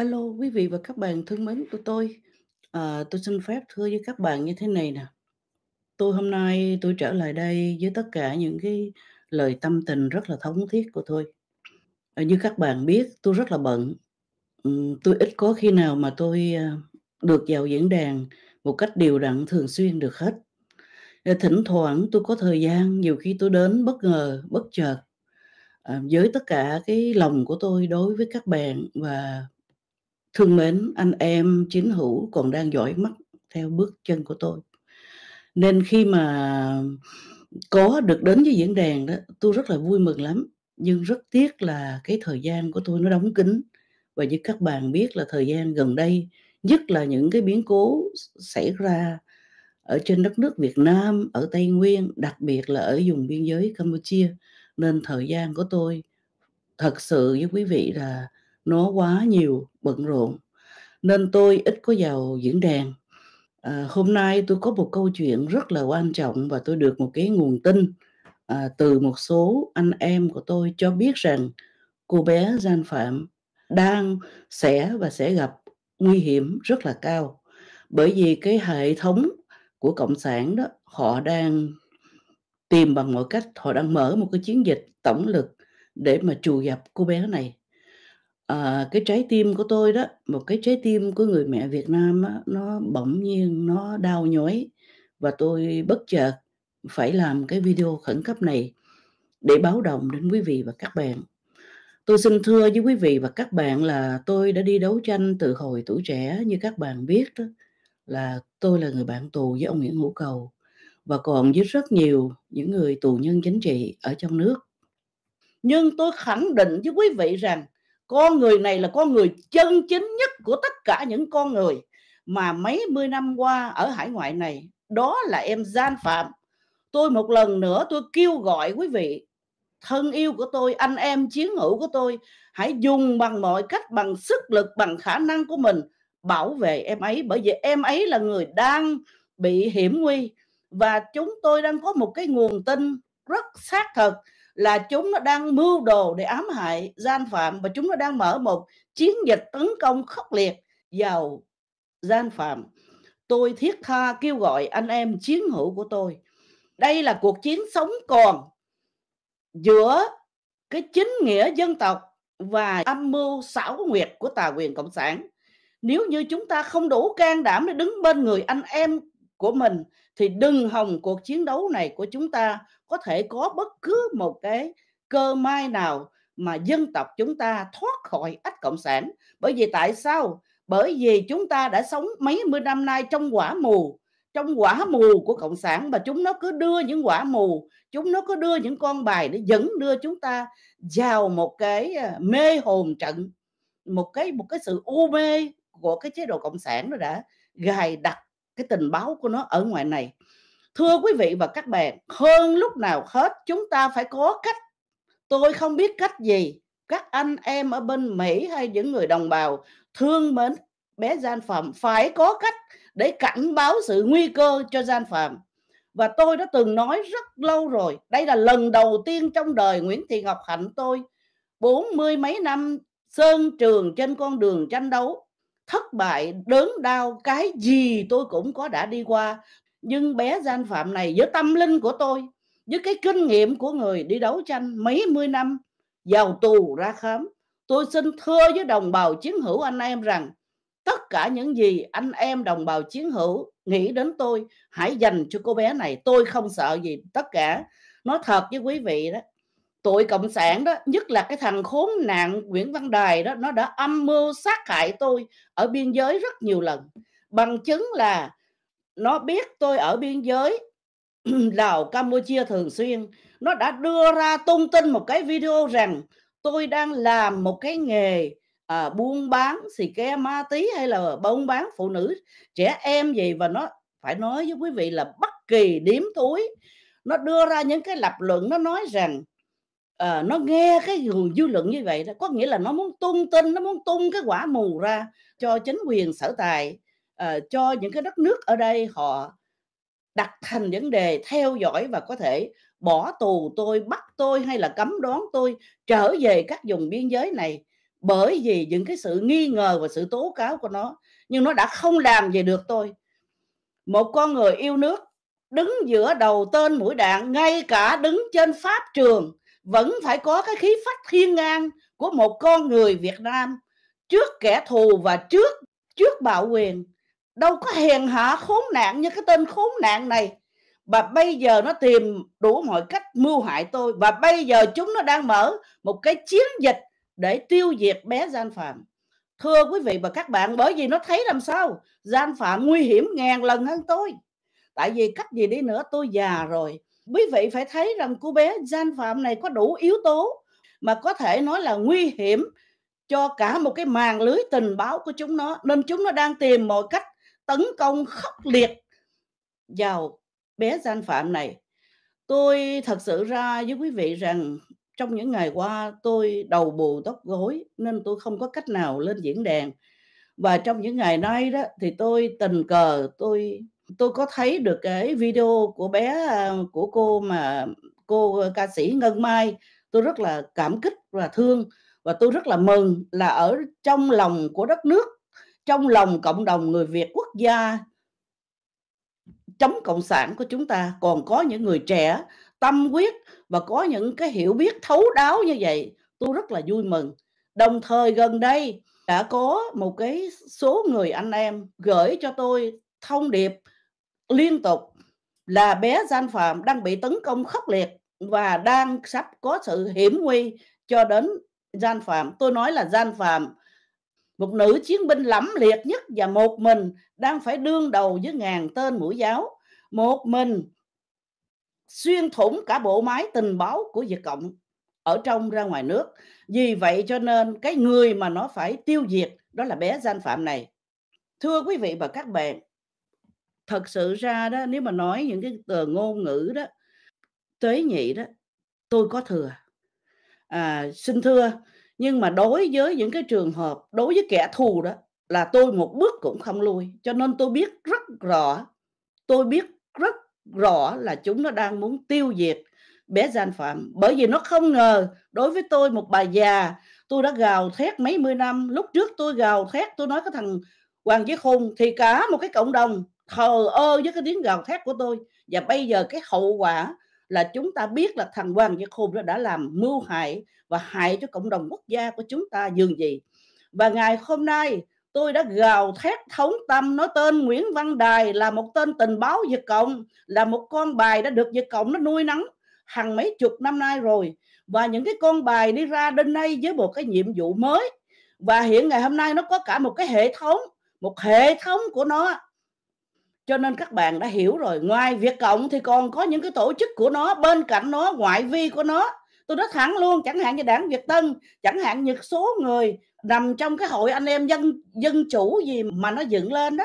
Alo quý vị và các bạn thân mến của tôi. À, tôi xin phép thưa với các bạn như thế này nè. Tôi hôm nay tôi trở lại đây với tất cả những cái lời tâm tình rất là thống thiết của tôi. À, như các bạn biết tôi rất là bận. tôi ít có khi nào mà tôi ờ, được vào diễn đàn một cách điều đặn thường xuyên được hết. thỉnh thoảng tôi có thời gian, nhiều khi tôi đến bất ngờ, bất chợt à, với tất cả cái lòng của tôi đối với các bạn và Thương mến anh em chính hữu còn đang dõi mắt theo bước chân của tôi. Nên khi mà có được đến với diễn đàn đó, tôi rất là vui mừng lắm. Nhưng rất tiếc là cái thời gian của tôi nó đóng kín. Và như các bạn biết là thời gian gần đây, nhất là những cái biến cố xảy ra ở trên đất nước Việt Nam, ở Tây Nguyên, đặc biệt là ở vùng biên giới Campuchia. Nên thời gian của tôi thật sự với quý vị là nó quá nhiều bận rộn nên tôi ít có vào diễn đàn à, hôm nay tôi có một câu chuyện rất là quan trọng và tôi được một cái nguồn tin à, từ một số anh em của tôi cho biết rằng cô bé gian phạm đang sẽ và sẽ gặp nguy hiểm rất là cao bởi vì cái hệ thống của cộng sản đó họ đang tìm bằng mọi cách họ đang mở một cái chiến dịch tổng lực để mà trù dập cô bé này Ờ, cái trái tim của tôi đó, một cái trái tim của người mẹ Việt Nam á, nó bỗng nhiên nó đau nhói và tôi bất chợt phải làm cái video khẩn cấp này để báo động đến quý vị và các bạn. Tôi xin thưa với quý vị và các bạn là tôi đã đi đấu tranh từ hồi tuổi trẻ như các bạn biết đó là tôi là người bạn tù với ông Nguyễn Hữu Cầu và còn với rất nhiều những người tù nhân chính trị ở trong nước. Nhưng tôi khẳng định với quý vị rằng con người này là con người chân chính nhất của tất cả những con người mà mấy mươi năm qua ở hải ngoại này đó là em gian phạm tôi một lần nữa tôi kêu gọi quý vị thân yêu của tôi anh em chiến hữu của tôi hãy dùng bằng mọi cách bằng sức lực bằng khả năng của mình bảo vệ em ấy bởi vì em ấy là người đang bị hiểm nguy và chúng tôi đang có một cái nguồn tin rất xác thực là chúng nó đang mưu đồ để ám hại gian phạm và chúng nó đang mở một chiến dịch tấn công khốc liệt vào gian phạm tôi thiết tha kêu gọi anh em chiến hữu của tôi đây là cuộc chiến sống còn giữa cái chính nghĩa dân tộc và âm mưu xảo nguyệt của tà quyền cộng sản nếu như chúng ta không đủ can đảm để đứng bên người anh em của mình thì đừng hòng cuộc chiến đấu này của chúng ta có thể có bất cứ một cái cơ may nào mà dân tộc chúng ta thoát khỏi ách cộng sản bởi vì tại sao bởi vì chúng ta đã sống mấy mươi năm nay trong quả mù trong quả mù của cộng sản mà chúng nó cứ đưa những quả mù chúng nó cứ đưa những con bài để dẫn đưa chúng ta vào một cái à, mê hồn trận một cái một cái sự u mê của cái chế độ cộng sản nó đã gài đặt cái tình báo của nó ở ngoài này thưa quý vị và các bạn hơn lúc nào hết chúng ta phải có cách tôi không biết cách gì các anh em ở bên mỹ hay những người đồng bào thương mến bé gian phạm phải có cách để cảnh báo sự nguy cơ cho gian phạm và tôi đã từng nói rất lâu rồi đây là lần đầu tiên trong đời nguyễn thị ngọc hạnh tôi bốn mươi mấy năm sơn trường trên con đường tranh đấu thất bại đớn đau cái gì tôi cũng có đã đi qua nhưng bé gian phạm này với tâm linh của tôi với cái kinh nghiệm của người đi đấu tranh mấy mươi năm vào tù ra khám tôi xin thưa với đồng bào chiến hữu anh em rằng tất cả những gì anh em đồng bào chiến hữu nghĩ đến tôi hãy dành cho cô bé này tôi không sợ gì tất cả nói thật với quý vị đó tội cộng sản đó nhất là cái thằng khốn nạn nguyễn văn đài đó nó đã âm mưu sát hại tôi ở biên giới rất nhiều lần bằng chứng là nó biết tôi ở biên giới Lào Campuchia thường xuyên nó đã đưa ra tung tin một cái video rằng tôi đang làm một cái nghề à, buôn bán xì ke ma tí hay là buôn bán phụ nữ trẻ em gì và nó phải nói với quý vị là bất kỳ điếm túi nó đưa ra những cái lập luận nó nói rằng à, nó nghe cái nguồn dư luận như vậy đó có nghĩa là nó muốn tung tin nó muốn tung cái quả mù ra cho chính quyền sở tài uh, cho những cái đất nước ở đây họ đặt thành vấn đề theo dõi và có thể bỏ tù tôi bắt tôi hay là cấm đoán tôi trở về các vùng biên giới này bởi vì những cái sự nghi ngờ và sự tố cáo của nó nhưng nó đã không làm gì được tôi một con người yêu nước đứng giữa đầu tên mũi đạn ngay cả đứng trên pháp trường vẫn phải có cái khí phách thiên ngang của một con người Việt Nam trước kẻ thù và trước trước bạo quyền đâu có hèn hạ khốn nạn như cái tên khốn nạn này và bây giờ nó tìm đủ mọi cách mưu hại tôi và bây giờ chúng nó đang mở một cái chiến dịch để tiêu diệt bé gian phạm thưa quý vị và các bạn bởi vì nó thấy làm sao gian phạm nguy hiểm ngàn lần hơn tôi tại vì cách gì đi nữa tôi già rồi quý vị phải thấy rằng cô bé gian phạm này có đủ yếu tố mà có thể nói là nguy hiểm cho cả một cái màn lưới tình báo của chúng nó nên chúng nó đang tìm mọi cách tấn công khốc liệt vào bé gian phạm này tôi thật sự ra với quý vị rằng trong những ngày qua tôi đầu bù tóc gối nên tôi không có cách nào lên diễn đàn và trong những ngày nay đó thì tôi tình cờ tôi tôi có thấy được cái video của bé à, của cô mà cô ca sĩ Ngân Mai tôi rất là cảm kích và thương và tôi rất là mừng là ở trong lòng của đất nước trong lòng cộng đồng người Việt quốc gia chống cộng sản của chúng ta còn có những người trẻ tâm huyết và có những cái hiểu biết thấu đáo như vậy tôi rất là vui mừng đồng thời gần đây đã có một cái số người anh em gửi cho tôi thông điệp liên tục là bé gian phạm đang bị tấn công khốc liệt và đang sắp có sự hiểm nguy cho đến gian phạm tôi nói là gian phạm một nữ chiến binh lẫm liệt nhất và một mình đang phải đương đầu với ngàn tên mũi giáo một mình xuyên thủng cả bộ máy tình báo của Việt Cộng ở trong ra ngoài nước. Vì vậy cho nên cái người mà nó phải tiêu diệt đó là bé gian phạm này. Thưa quý vị và các bạn, thật sự ra đó nếu mà nói những cái từ ngôn ngữ đó, tế nhị đó, tôi có thừa. À, xin thưa nhưng mà đối với những cái trường hợp đối với kẻ thù đó là tôi một bước cũng không lui cho nên tôi biết rất rõ tôi biết rất rõ là chúng nó đang muốn tiêu diệt bé gian phạm bởi vì nó không ngờ đối với tôi một bà già tôi đã gào thét mấy mươi năm lúc trước tôi gào thét tôi nói cái thằng hoàng chí khung thì cả một cái cộng đồng thờ ơ với cái tiếng gào thét của tôi và bây giờ cái hậu quả là chúng ta biết là thằng Hoàng Gia Khôn nó đã làm mưu hại và hại cho cộng đồng quốc gia của chúng ta dường gì. Và ngày hôm nay tôi đã gào thét thống tâm nói tên Nguyễn Văn Đài là một tên tình báo Việt Cộng, là một con bài đã được Việt Cộng nó nuôi nắng hàng mấy chục năm nay rồi. Và những cái con bài đi ra đến nay với một cái nhiệm vụ mới. Và hiện ngày hôm nay nó có cả một cái hệ thống, một hệ thống của nó cho nên các bạn đã hiểu rồi ngoài việt cộng thì còn có những cái tổ chức của nó bên cạnh nó ngoại vi của nó tôi nói thẳng luôn chẳng hạn như đảng việt tân chẳng hạn như số người nằm trong cái hội anh em dân dân chủ gì mà nó dựng lên đó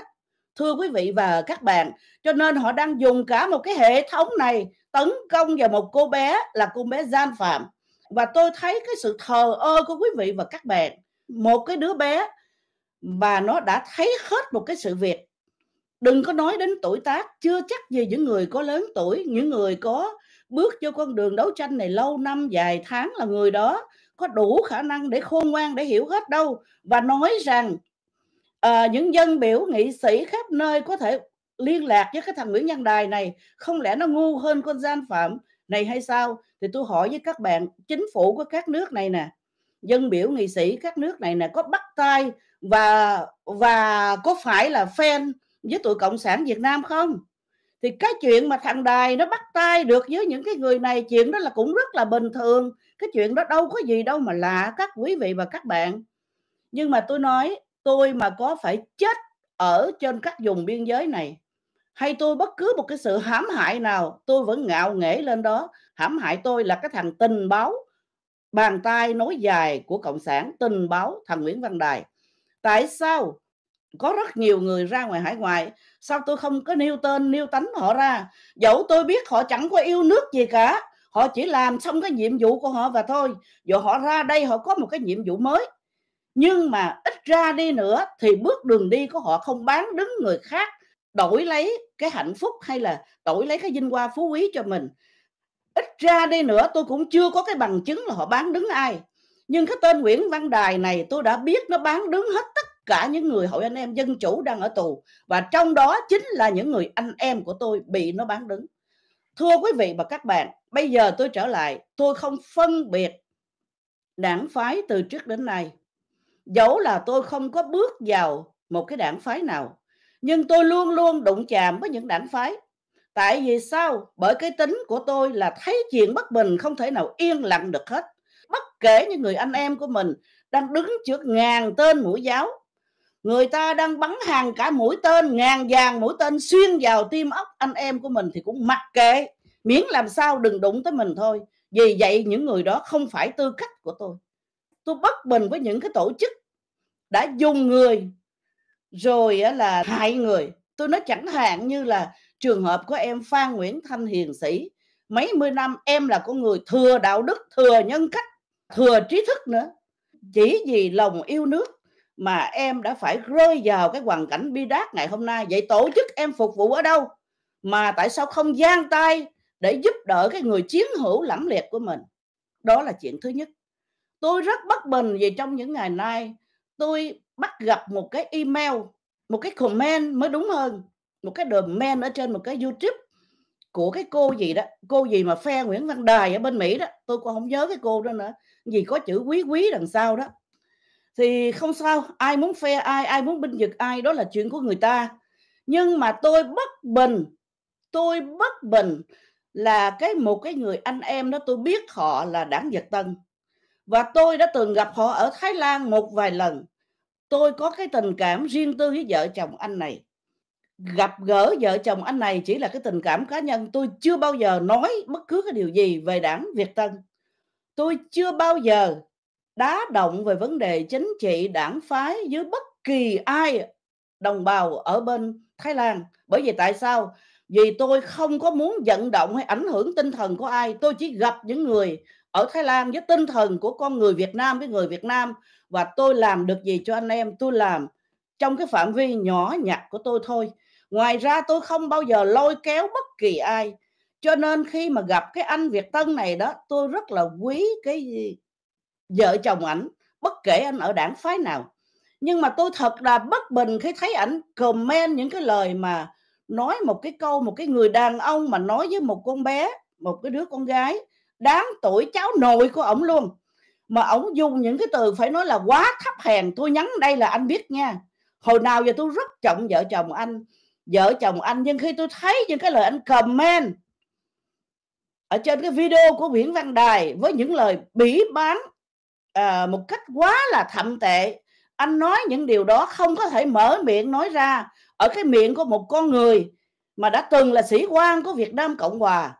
thưa quý vị và các bạn cho nên họ đang dùng cả một cái hệ thống này tấn công vào một cô bé là cô bé gian phạm và tôi thấy cái sự thờ ơ của quý vị và các bạn một cái đứa bé mà nó đã thấy hết một cái sự việc đừng có nói đến tuổi tác chưa chắc gì những người có lớn tuổi những người có bước vô con đường đấu tranh này lâu năm dài tháng là người đó có đủ khả năng để khôn ngoan để hiểu hết đâu và nói rằng à, những dân biểu nghị sĩ khắp nơi có thể liên lạc với cái thằng Nguyễn Văn Đài này không lẽ nó ngu hơn con gian phạm này hay sao thì tôi hỏi với các bạn chính phủ của các nước này nè dân biểu nghị sĩ các nước này nè có bắt tay và và có phải là fan với tụi cộng sản việt nam không thì cái chuyện mà thằng đài nó bắt tay được với những cái người này chuyện đó là cũng rất là bình thường cái chuyện đó đâu có gì đâu mà lạ các quý vị và các bạn nhưng mà tôi nói tôi mà có phải chết ở trên các vùng biên giới này hay tôi bất cứ một cái sự hãm hại nào tôi vẫn ngạo nghễ lên đó hãm hại tôi là cái thằng tình báo bàn tay nối dài của cộng sản tình báo thằng nguyễn văn đài tại sao có rất nhiều người ra ngoài hải ngoại sao tôi không có nêu tên nêu tánh họ ra dẫu tôi biết họ chẳng có yêu nước gì cả họ chỉ làm xong cái nhiệm vụ của họ và thôi dù họ ra đây họ có một cái nhiệm vụ mới nhưng mà ít ra đi nữa thì bước đường đi của họ không bán đứng người khác đổi lấy cái hạnh phúc hay là đổi lấy cái vinh hoa phú quý cho mình ít ra đi nữa tôi cũng chưa có cái bằng chứng là họ bán đứng ai nhưng cái tên Nguyễn Văn Đài này tôi đã biết nó bán đứng hết tất cả những người hội anh em dân chủ đang ở tù và trong đó chính là những người anh em của tôi bị nó bán đứng thưa quý vị và các bạn bây giờ tôi trở lại tôi không phân biệt đảng phái từ trước đến nay dẫu là tôi không có bước vào một cái đảng phái nào nhưng tôi luôn luôn đụng chạm với những đảng phái tại vì sao bởi cái tính của tôi là thấy chuyện bất bình không thể nào yên lặng được hết bất kể những người anh em của mình đang đứng trước ngàn tên mũi giáo người ta đang bắn hàng cả mũi tên ngàn vàng mũi tên xuyên vào tim ốc anh em của mình thì cũng mặc kệ miễn làm sao đừng đụng tới mình thôi vì vậy những người đó không phải tư cách của tôi tôi bất bình với những cái tổ chức đã dùng người rồi là hại người tôi nói chẳng hạn như là trường hợp của em phan nguyễn thanh hiền sĩ mấy mươi năm em là con người thừa đạo đức thừa nhân cách thừa trí thức nữa chỉ vì lòng yêu nước mà em đã phải rơi vào cái hoàn cảnh bi đát ngày hôm nay vậy tổ chức em phục vụ ở đâu mà tại sao không gian tay để giúp đỡ cái người chiến hữu lẫm liệt của mình đó là chuyện thứ nhất tôi rất bất bình vì trong những ngày nay tôi bắt gặp một cái email một cái comment mới đúng hơn một cái domain ở trên một cái youtube của cái cô gì đó cô gì mà phe nguyễn văn đài ở bên mỹ đó tôi còn không nhớ cái cô đó nữa vì có chữ quý quý đằng sau đó thì không sao ai muốn phe ai ai muốn binh vực ai đó là chuyện của người ta nhưng mà tôi bất bình tôi bất bình là cái một cái người anh em đó tôi biết họ là đảng Việt Tân và tôi đã từng gặp họ ở Thái Lan một vài lần tôi có cái tình cảm riêng tư với vợ chồng anh này gặp gỡ vợ chồng anh này chỉ là cái tình cảm cá nhân tôi chưa bao giờ nói bất cứ cái điều gì về đảng Việt Tân tôi chưa bao giờ đá động về vấn đề chính trị đảng phái với bất kỳ ai đồng bào ở bên Thái Lan bởi vì tại sao vì tôi không có muốn vận động hay ảnh hưởng tinh thần của ai tôi chỉ gặp những người ở Thái Lan với tinh thần của con người Việt Nam với người Việt Nam và tôi làm được gì cho anh em tôi làm trong cái phạm vi nhỏ nhặt của tôi thôi ngoài ra tôi không bao giờ lôi kéo bất kỳ ai cho nên khi mà gặp cái anh Việt Tân này đó tôi rất là quý cái vợ chồng ảnh bất kể anh ở đảng phái nào nhưng mà tôi thật là bất bình khi thấy ảnh comment những cái lời mà nói một cái câu một cái người đàn ông mà nói với một con bé một cái đứa con gái đáng tuổi cháu nội của ổng luôn mà ổng dùng những cái từ phải nói là quá thấp hèn tôi nhắn đây là anh biết nha hồi nào giờ tôi rất trọng vợ chồng anh vợ chồng anh nhưng khi tôi thấy những cái lời anh comment ở trên cái video của Nguyễn Văn Đài với những lời bỉ bán Ờ, một cách quá là thậm tệ anh nói những điều đó không có thể mở miệng nói ra ở cái miệng của một con người mà đã từng là sĩ quan của Việt Nam Cộng Hòa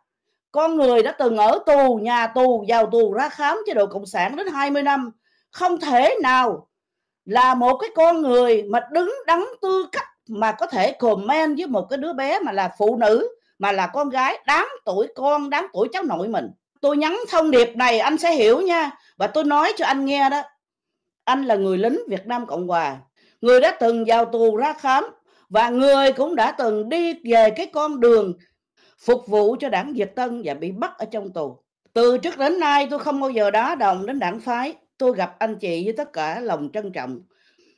con người đã từng ở tù nhà tù vào tù ra khám chế độ cộng sản đến 20 năm không thể nào là một cái con người mà đứng đắn tư cách mà có thể comment với một cái đứa bé mà là phụ nữ mà là con gái đáng tuổi con đáng tuổi cháu nội mình tôi nhắn thông điệp này anh sẽ hiểu nha và tôi nói cho anh nghe đó anh là người lính Việt Nam Cộng Hòa người đã từng vào tù ra khám và người cũng đã từng đi về cái con đường phục vụ cho đảng Việt Tân và bị bắt ở trong tù từ trước đến nay tôi không bao giờ đá đồng đến đảng phái tôi gặp anh chị với tất cả lòng trân trọng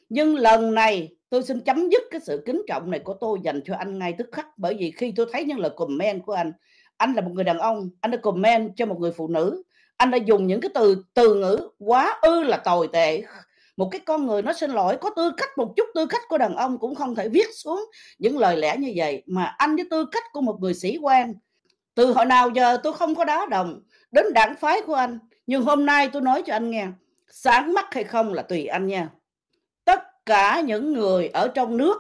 nhưng lần này tôi xin chấm dứt cái sự kính trọng này của tôi dành cho anh ngay tức khắc bởi vì khi tôi thấy những lời comment của anh anh là một người đàn ông anh đã comment cho một người phụ nữ anh đã dùng những cái từ từ ngữ quá ư là tồi tệ một cái con người nó xin lỗi có tư cách một chút tư cách của đàn ông cũng không thể viết xuống những lời lẽ như vậy mà anh với tư cách của một người sĩ quan từ hồi nào giờ tôi không có đá đồng đến đảng phái của anh nhưng hôm nay tôi nói cho anh nghe sáng mắt hay không là tùy anh nha tất cả những người ở trong nước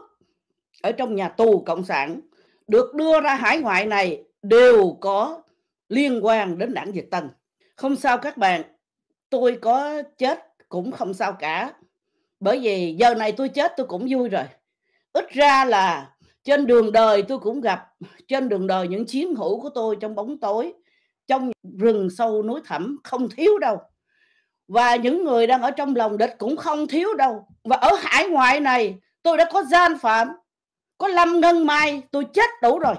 ở trong nhà tù cộng sản được đưa ra hải ngoại này đều có liên quan đến đảng Việt Tân không sao các bạn, tôi có chết cũng không sao cả. Bởi vì giờ này tôi chết tôi cũng vui rồi. Ít ra là trên đường đời tôi cũng gặp trên đường đời những chiến hữu của tôi trong bóng tối, trong rừng sâu núi thẳm không thiếu đâu. Và những người đang ở trong lòng địch cũng không thiếu đâu. Và ở hải ngoại này tôi đã có gian phạm, có lâm ngân mai tôi chết đủ rồi.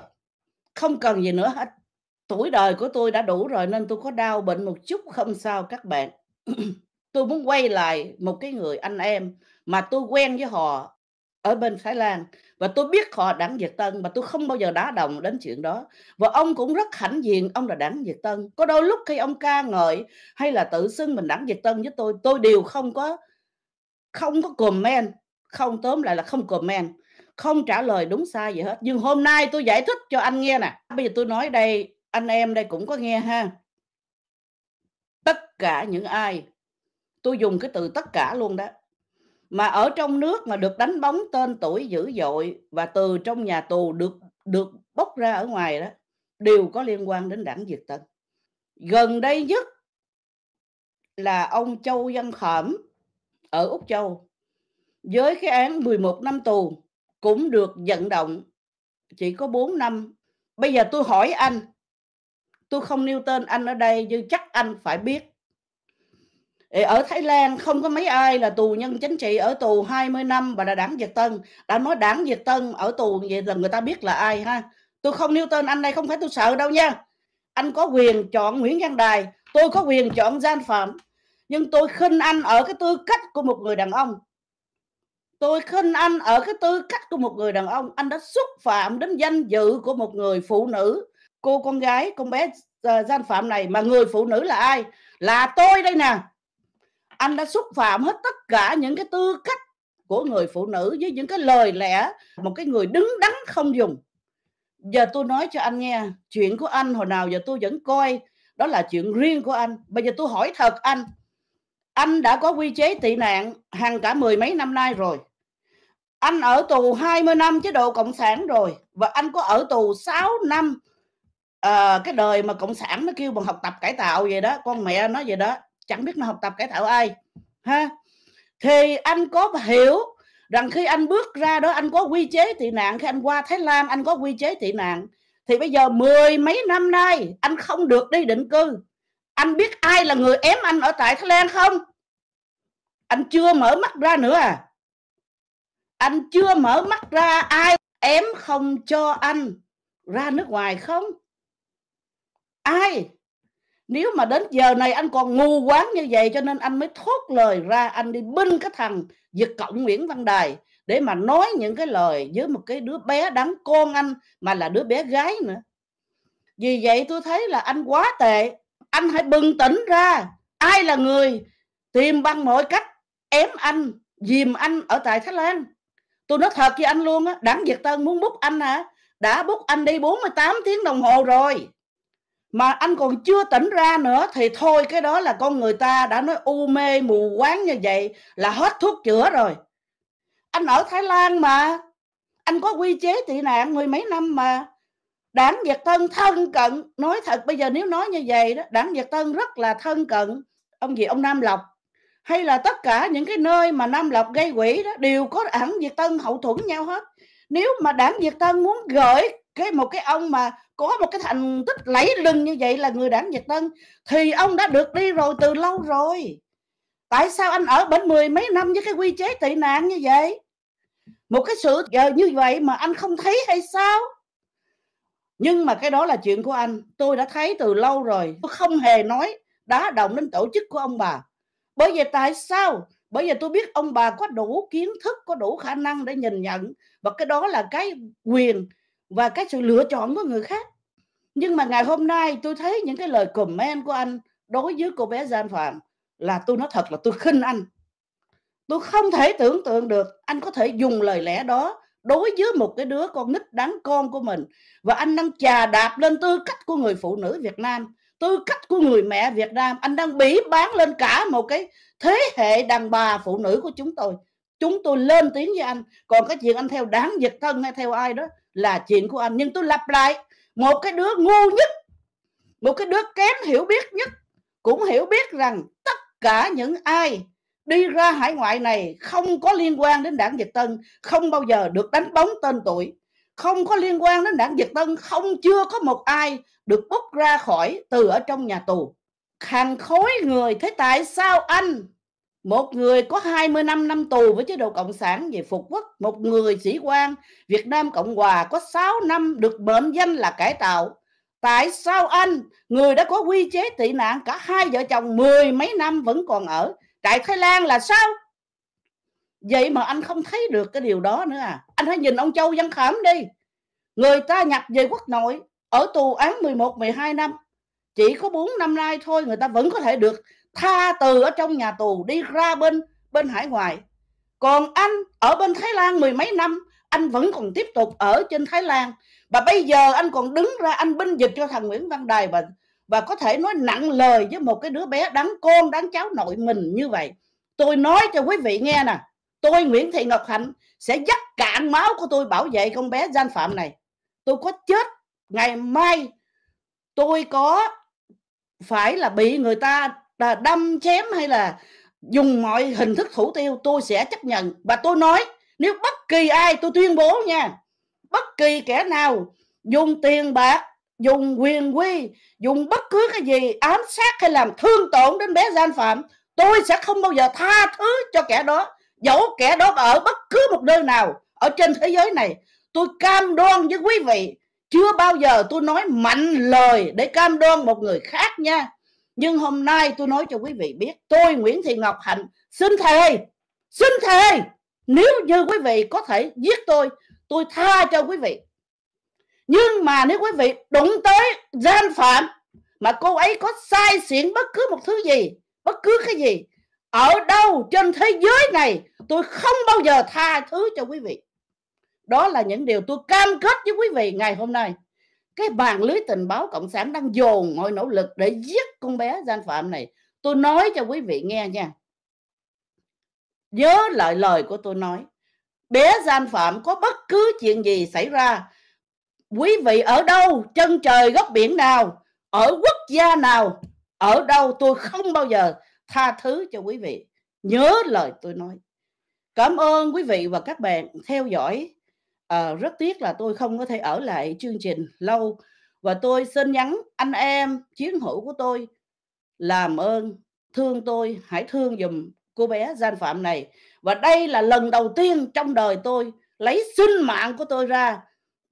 Không cần gì nữa hết tuổi đời của tôi đã đủ rồi nên tôi có đau bệnh một chút không sao các bạn tôi muốn quay lại một cái người anh em mà tôi quen với họ ở bên Thái Lan và tôi biết họ đảng Việt Tân và tôi không bao giờ đá đồng đến chuyện đó và ông cũng rất hãnh diện ông là đảng Việt Tân có đôi lúc khi ông ca ngợi hay là tự xưng mình đảng Việt Tân với tôi tôi đều không có không có comment không tóm lại là không comment không trả lời đúng sai gì hết nhưng hôm nay tôi giải thích cho anh nghe nè bây giờ tôi nói đây anh em đây cũng có nghe ha tất cả những ai tôi dùng cái từ tất cả luôn đó mà ở trong nước mà được đánh bóng tên tuổi dữ dội và từ trong nhà tù được được bốc ra ở ngoài đó đều có liên quan đến đảng diệt Tân gần đây nhất là ông Châu Văn Khẩm ở Úc Châu với cái án 11 năm tù cũng được vận động chỉ có 4 năm bây giờ tôi hỏi anh tôi không nêu tên anh ở đây nhưng chắc anh phải biết ở Thái Lan không có mấy ai là tù nhân chính trị ở tù 20 năm và là đảng Việt Tân đã nói đảng Việt Tân ở tù vậy là người ta biết là ai ha tôi không nêu tên anh này không phải tôi sợ đâu nha anh có quyền chọn Nguyễn Văn Đài tôi có quyền chọn gian phạm nhưng tôi khinh anh ở cái tư cách của một người đàn ông tôi khinh anh ở cái tư cách của một người đàn ông anh đã xúc phạm đến danh dự của một người phụ nữ cô con gái con bé ờ, gian phạm này mà người phụ nữ là ai là tôi đây nè anh đã xúc phạm hết tất cả những cái tư cách của người phụ nữ với những cái lời lẽ một cái người đứng đắn không dùng giờ tôi nói cho anh nghe chuyện của anh hồi nào giờ tôi vẫn coi đó là chuyện riêng của anh bây giờ tôi hỏi thật anh anh đã có quy chế tị nạn hàng cả mười mấy năm nay rồi anh ở tù 20 năm chế độ cộng sản rồi và anh có ở tù 6 năm à, cái đời mà cộng sản nó kêu bằng học tập cải tạo vậy đó con mẹ nó vậy đó chẳng biết nó học tập cải tạo ai ha thì anh có hiểu rằng khi anh bước ra đó anh có quy chế tị nạn khi anh qua Thái Lan anh có quy chế tị nạn thì bây giờ mười mấy năm nay anh không được đi định cư anh biết ai là người ém anh ở tại Thái Lan không anh chưa mở mắt ra nữa à anh chưa mở mắt ra ai ém không cho anh ra nước ngoài không ai nếu mà đến giờ này anh còn ngu quán như vậy cho nên anh mới thốt lời ra anh đi binh cái thằng giật cộng nguyễn văn đài để mà nói những cái lời với một cái đứa bé đáng con anh mà là đứa bé gái nữa vì vậy tôi thấy là anh quá tệ anh hãy bừng tỉnh ra ai là người tìm bằng mọi cách ém anh dìm anh ở tại thái lan tôi nói thật với anh luôn á đảng việt tân muốn bút anh hả đã bút anh đi 48 tiếng đồng hồ rồi mà anh còn chưa tỉnh ra nữa thì thôi cái đó là con người ta đã nói u mê mù quáng như vậy là hết thuốc chữa rồi anh ở thái lan mà anh có quy chế tị nạn mười mấy năm mà đảng việt tân thân cận nói thật bây giờ nếu nói như vậy đó đảng việt tân rất là thân cận ông gì ông nam lộc hay là tất cả những cái nơi mà nam lộc gây quỹ đó đều có đảng việt tân hậu thuẫn nhau hết nếu mà đảng việt tân muốn gửi cái một cái ông mà có một cái thành tích lẫy lừng như vậy là người đảng Việt Tân thì ông đã được đi rồi từ lâu rồi tại sao anh ở bên mười mấy năm với cái quy chế tị nạn như vậy một cái sự như vậy mà anh không thấy hay sao nhưng mà cái đó là chuyện của anh tôi đã thấy từ lâu rồi tôi không hề nói đá động đến tổ chức của ông bà bởi vì tại sao bởi vì tôi biết ông bà có đủ kiến thức có đủ khả năng để nhìn nhận và cái đó là cái quyền và cái sự lựa chọn của người khác nhưng mà ngày hôm nay tôi thấy những cái lời comment của anh đối với cô bé Gian Phạm là tôi nói thật là tôi khinh anh tôi không thể tưởng tượng được anh có thể dùng lời lẽ đó đối với một cái đứa con nít đáng con của mình và anh đang chà đạp lên tư cách của người phụ nữ Việt Nam tư cách của người mẹ Việt Nam anh đang bỉ bán lên cả một cái thế hệ đàn bà phụ nữ của chúng tôi chúng tôi lên tiếng với anh còn cái chuyện anh theo đảng giật thân hay theo ai đó là chuyện của anh nhưng tôi lặp lại một cái đứa ngu nhất một cái đứa kém hiểu biết nhất cũng hiểu biết rằng tất cả những ai đi ra hải ngoại này không có liên quan đến đảng Việt Tân, không bao giờ được đánh bóng tên tuổi, không có liên quan đến đảng Việt Tân, không chưa có một ai được bút ra khỏi từ ở trong nhà tù. Hàng khối người thế tại sao anh một người có 25 năm tù với chế độ cộng sản về phục quốc một người sĩ quan Việt Nam Cộng Hòa có 6 năm được mệnh danh là cải tạo tại sao anh người đã có quy chế tị nạn cả hai vợ chồng mười mấy năm vẫn còn ở tại Thái Lan là sao vậy mà anh không thấy được cái điều đó nữa à anh hãy nhìn ông Châu Văn Khảm đi người ta nhập về quốc nội ở tù án 11 12 năm chỉ có 4 năm nay thôi người ta vẫn có thể được tha từ ở trong nhà tù đi ra bên bên hải ngoại còn anh ở bên thái lan mười mấy năm anh vẫn còn tiếp tục ở trên thái lan và bây giờ anh còn đứng ra anh binh dịch cho thằng nguyễn văn đài và và có thể nói nặng lời với một cái đứa bé đáng con đáng cháu nội mình như vậy tôi nói cho quý vị nghe nè tôi nguyễn thị ngọc hạnh sẽ dắt cạn máu của tôi bảo vệ con bé gian phạm này tôi có chết ngày mai tôi có phải là bị người ta là đâm chém hay là dùng mọi hình thức thủ tiêu tôi sẽ chấp nhận và tôi nói nếu bất kỳ ai tôi tuyên bố nha bất kỳ kẻ nào dùng tiền bạc dùng quyền quy dùng bất cứ cái gì ám sát hay làm thương tổn đến bé gian phạm tôi sẽ không bao giờ tha thứ cho kẻ đó dẫu kẻ đó ở bất cứ một nơi nào ở trên thế giới này tôi cam đoan với quý vị chưa bao giờ tôi nói mạnh lời để cam đoan một người khác nha nhưng hôm nay tôi nói cho quý vị biết tôi Nguyễn Thị Ngọc Hạnh xin thề xin thề nếu như quý vị có thể giết tôi tôi tha cho quý vị nhưng mà nếu quý vị đụng tới gian phạm mà cô ấy có sai xỉn bất cứ một thứ gì bất cứ cái gì ở đâu trên thế giới này tôi không bao giờ tha thứ cho quý vị đó là những điều tôi cam kết với quý vị ngày hôm nay cái bàn lưới tình báo cộng sản đang dồn mọi nỗ lực để giết con bé gian phạm này tôi nói cho quý vị nghe nha nhớ lại lời của tôi nói bé gian phạm có bất cứ chuyện gì xảy ra quý vị ở đâu chân trời góc biển nào ở quốc gia nào ở đâu tôi không bao giờ tha thứ cho quý vị nhớ lời tôi nói cảm ơn quý vị và các bạn theo dõi à, rất tiếc là tôi không có thể ở lại chương trình lâu và tôi xin nhắn anh em chiến hữu của tôi làm ơn thương tôi hãy thương dùm cô bé gian phạm này và đây là lần đầu tiên trong đời tôi lấy sinh mạng của tôi ra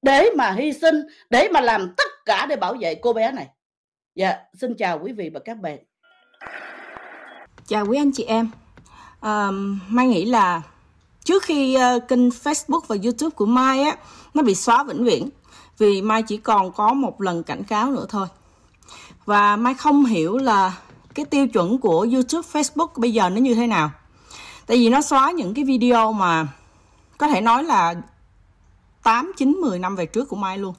để mà hy sinh để mà làm tất cả để bảo vệ cô bé này dạ xin chào quý vị và các bạn chào quý anh chị em à, ờ, mai nghĩ là trước khi uh, kênh Facebook và YouTube của Mai á nó bị xóa vĩnh viễn vì Mai chỉ còn có một lần cảnh cáo nữa thôi và Mai không hiểu là cái tiêu chuẩn của YouTube Facebook bây giờ nó như thế nào tại vì nó xóa những cái video mà có thể nói là 8 9 10 năm về trước của Mai luôn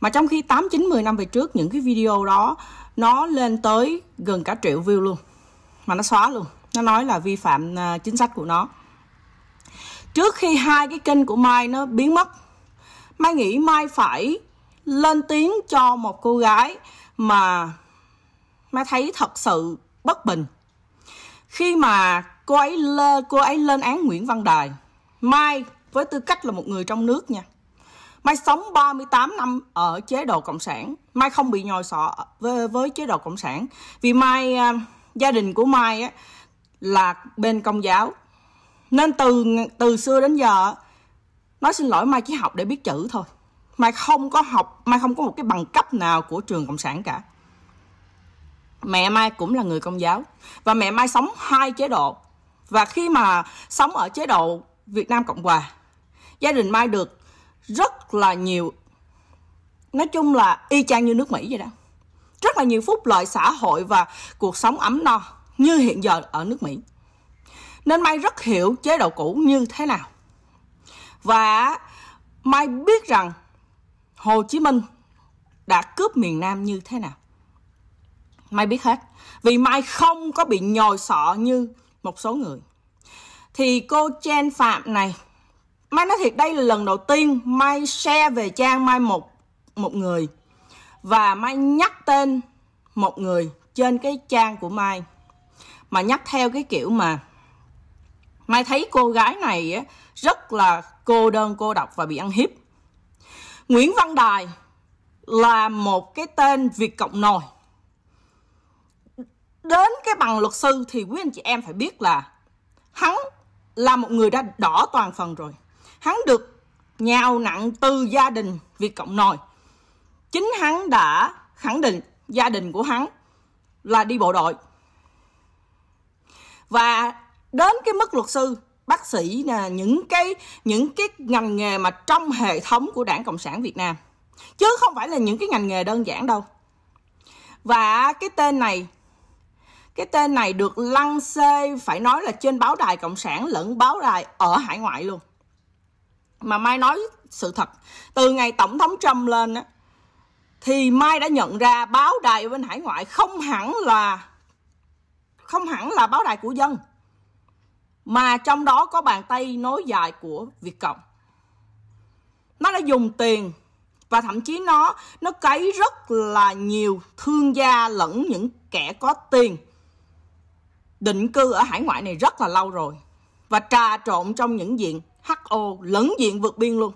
mà trong khi 8 9 10 năm về trước những cái video đó nó lên tới gần cả triệu view luôn mà nó xóa luôn nó nói là vi phạm à, chính sách của nó trước khi hai cái kênh của Mai nó biến mất Mai nghĩ Mai phải lên tiếng cho một cô gái mà Mai thấy thật sự bất bình khi mà cô ấy lơ, cô ấy lên án Nguyễn Văn Đài Mai với tư cách là một người trong nước nha Mai sống 38 năm ở chế độ Cộng sản Mai không bị nhòi sọ với, với chế độ Cộng sản Vì Mai, à, gia đình của Mai á, là bên công giáo nên từ từ xưa đến giờ nói xin lỗi mai chỉ học để biết chữ thôi mai không có học mai không có một cái bằng cấp nào của trường cộng sản cả mẹ mai cũng là người công giáo và mẹ mai sống hai chế độ và khi mà sống ở chế độ việt nam cộng hòa gia đình mai được rất là nhiều nói chung là y chang như nước mỹ vậy đó rất là nhiều phúc lợi xã hội và cuộc sống ấm no như hiện giờ ở nước mỹ nên Mai rất hiểu chế độ cũ như thế nào. Và Mai biết rằng Hồ Chí Minh đã cướp miền Nam như thế nào. Mai biết hết. Vì Mai không có bị nhồi sọ như một số người. Thì cô Chen Phạm này, Mai nói thiệt đây là lần đầu tiên Mai share về trang Mai một một người và Mai nhắc tên một người trên cái trang của Mai mà nhắc theo cái kiểu mà Mai thấy cô gái này rất là cô đơn, cô độc và bị ăn hiếp. Nguyễn Văn Đài là một cái tên Việt Cộng nồi. Đến cái bằng luật sư thì quý anh chị em phải biết là hắn là một người đã đỏ toàn phần rồi. Hắn được nhào nặng từ gia đình Việt Cộng nồi. Chính hắn đã khẳng định gia đình của hắn là đi bộ đội. Và đến cái mức luật sư bác sĩ là những cái những cái ngành nghề mà trong hệ thống của đảng cộng sản việt nam chứ không phải là những cái ngành nghề đơn giản đâu và cái tên này cái tên này được lăng xê phải nói là trên báo đài cộng sản lẫn báo đài ở hải ngoại luôn mà mai nói sự thật từ ngày tổng thống trump lên á thì mai đã nhận ra báo đài bên hải ngoại không hẳn là không hẳn là báo đài của dân mà trong đó có bàn tay nối dài của Việt Cộng. Nó đã dùng tiền và thậm chí nó nó cấy rất là nhiều thương gia lẫn những kẻ có tiền định cư ở hải ngoại này rất là lâu rồi và trà trộn trong những diện HO lẫn diện vượt biên luôn.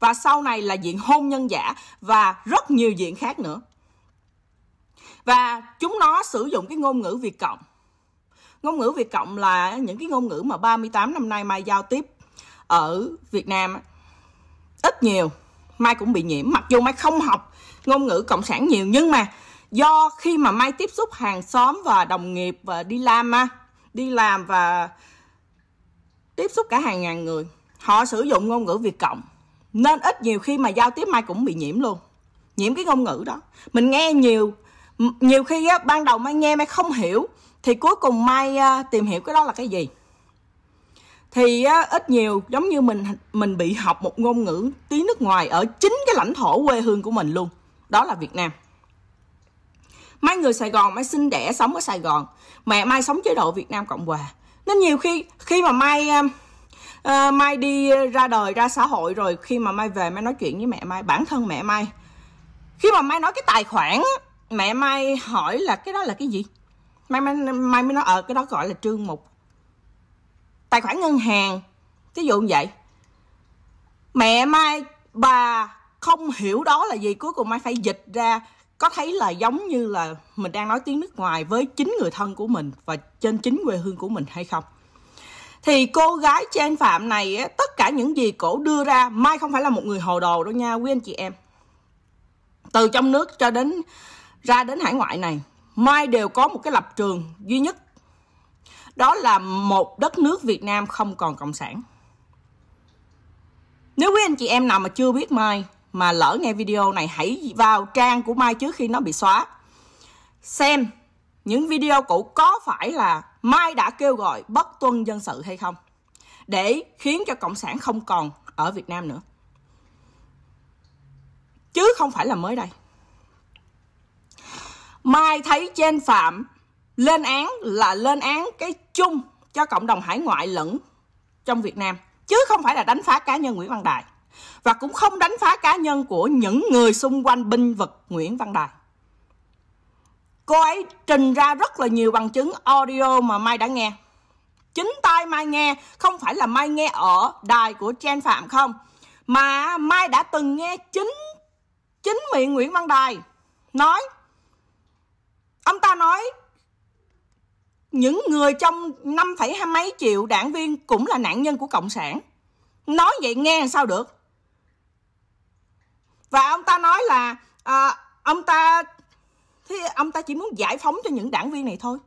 Và sau này là diện hôn nhân giả và rất nhiều diện khác nữa. Và chúng nó sử dụng cái ngôn ngữ Việt Cộng ngôn ngữ Việt cộng là những cái ngôn ngữ mà 38 năm nay Mai giao tiếp ở Việt Nam ít nhiều Mai cũng bị nhiễm mặc dù Mai không học ngôn ngữ cộng sản nhiều nhưng mà do khi mà Mai tiếp xúc hàng xóm và đồng nghiệp và đi làm đi làm và tiếp xúc cả hàng ngàn người họ sử dụng ngôn ngữ Việt cộng nên ít nhiều khi mà giao tiếp Mai cũng bị nhiễm luôn nhiễm cái ngôn ngữ đó mình nghe nhiều nhiều khi á, ban đầu mai nghe mai không hiểu thì cuối cùng mai à, tìm hiểu cái đó là cái gì thì à, ít nhiều giống như mình mình bị học một ngôn ngữ tiếng nước ngoài ở chính cái lãnh thổ quê hương của mình luôn đó là Việt Nam Mai người Sài Gòn, Mai sinh đẻ sống ở Sài Gòn Mẹ Mai sống chế độ Việt Nam Cộng Hòa Nên nhiều khi khi mà Mai uh, Mai đi ra đời, ra xã hội rồi Khi mà Mai về Mai nói chuyện với mẹ Mai Bản thân mẹ Mai Khi mà Mai nói cái tài khoản Mẹ Mai hỏi là cái đó là cái gì mai mai mai mới nói ờ cái đó gọi là trương mục tài khoản ngân hàng ví dụ như vậy mẹ mai bà không hiểu đó là gì cuối cùng mai phải dịch ra có thấy là giống như là mình đang nói tiếng nước ngoài với chính người thân của mình và trên chính quê hương của mình hay không thì cô gái trên phạm này tất cả những gì cổ đưa ra mai không phải là một người hồ đồ đâu nha quý anh chị em từ trong nước cho đến ra đến hải ngoại này Mai đều có một cái lập trường duy nhất. Đó là một đất nước Việt Nam không còn cộng sản. Nếu quý anh chị em nào mà chưa biết Mai mà lỡ nghe video này hãy vào trang của Mai trước khi nó bị xóa. Xem những video cũ có phải là Mai đã kêu gọi bất tuân dân sự hay không? Để khiến cho Cộng sản không còn ở Việt Nam nữa. Chứ không phải là mới đây. Mai thấy trên phạm lên án là lên án cái chung cho cộng đồng hải ngoại lẫn trong Việt Nam chứ không phải là đánh phá cá nhân Nguyễn Văn Đài và cũng không đánh phá cá nhân của những người xung quanh binh vực Nguyễn Văn Đài. Cô ấy trình ra rất là nhiều bằng chứng audio mà Mai đã nghe. Chính tai Mai nghe, không phải là Mai nghe ở đài của Chen Phạm không, mà Mai đã từng nghe chính chính miệng Nguyễn Văn Đài nói ông ta nói những người trong năm phẩy hai mấy triệu đảng viên cũng là nạn nhân của cộng sản nói vậy nghe sao được và ông ta nói là à, ông ta thì ông ta chỉ muốn giải phóng cho những đảng viên này thôi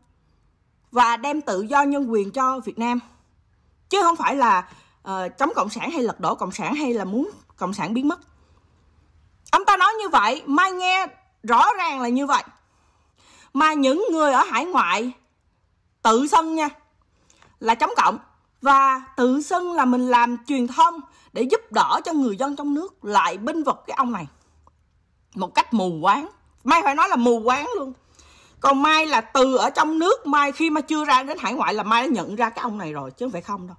và đem tự do nhân quyền cho Việt Nam chứ không phải là uh, chống cộng sản hay lật đổ cộng sản hay là muốn cộng sản biến mất ông ta nói như vậy mai nghe rõ ràng là như vậy mà những người ở hải ngoại tự xưng nha là chống cộng và tự xưng là mình làm truyền thông để giúp đỡ cho người dân trong nước lại binh vực cái ông này một cách mù quáng mai phải nói là mù quáng luôn còn mai là từ ở trong nước mai khi mà chưa ra đến hải ngoại là mai đã nhận ra cái ông này rồi chứ không phải không đâu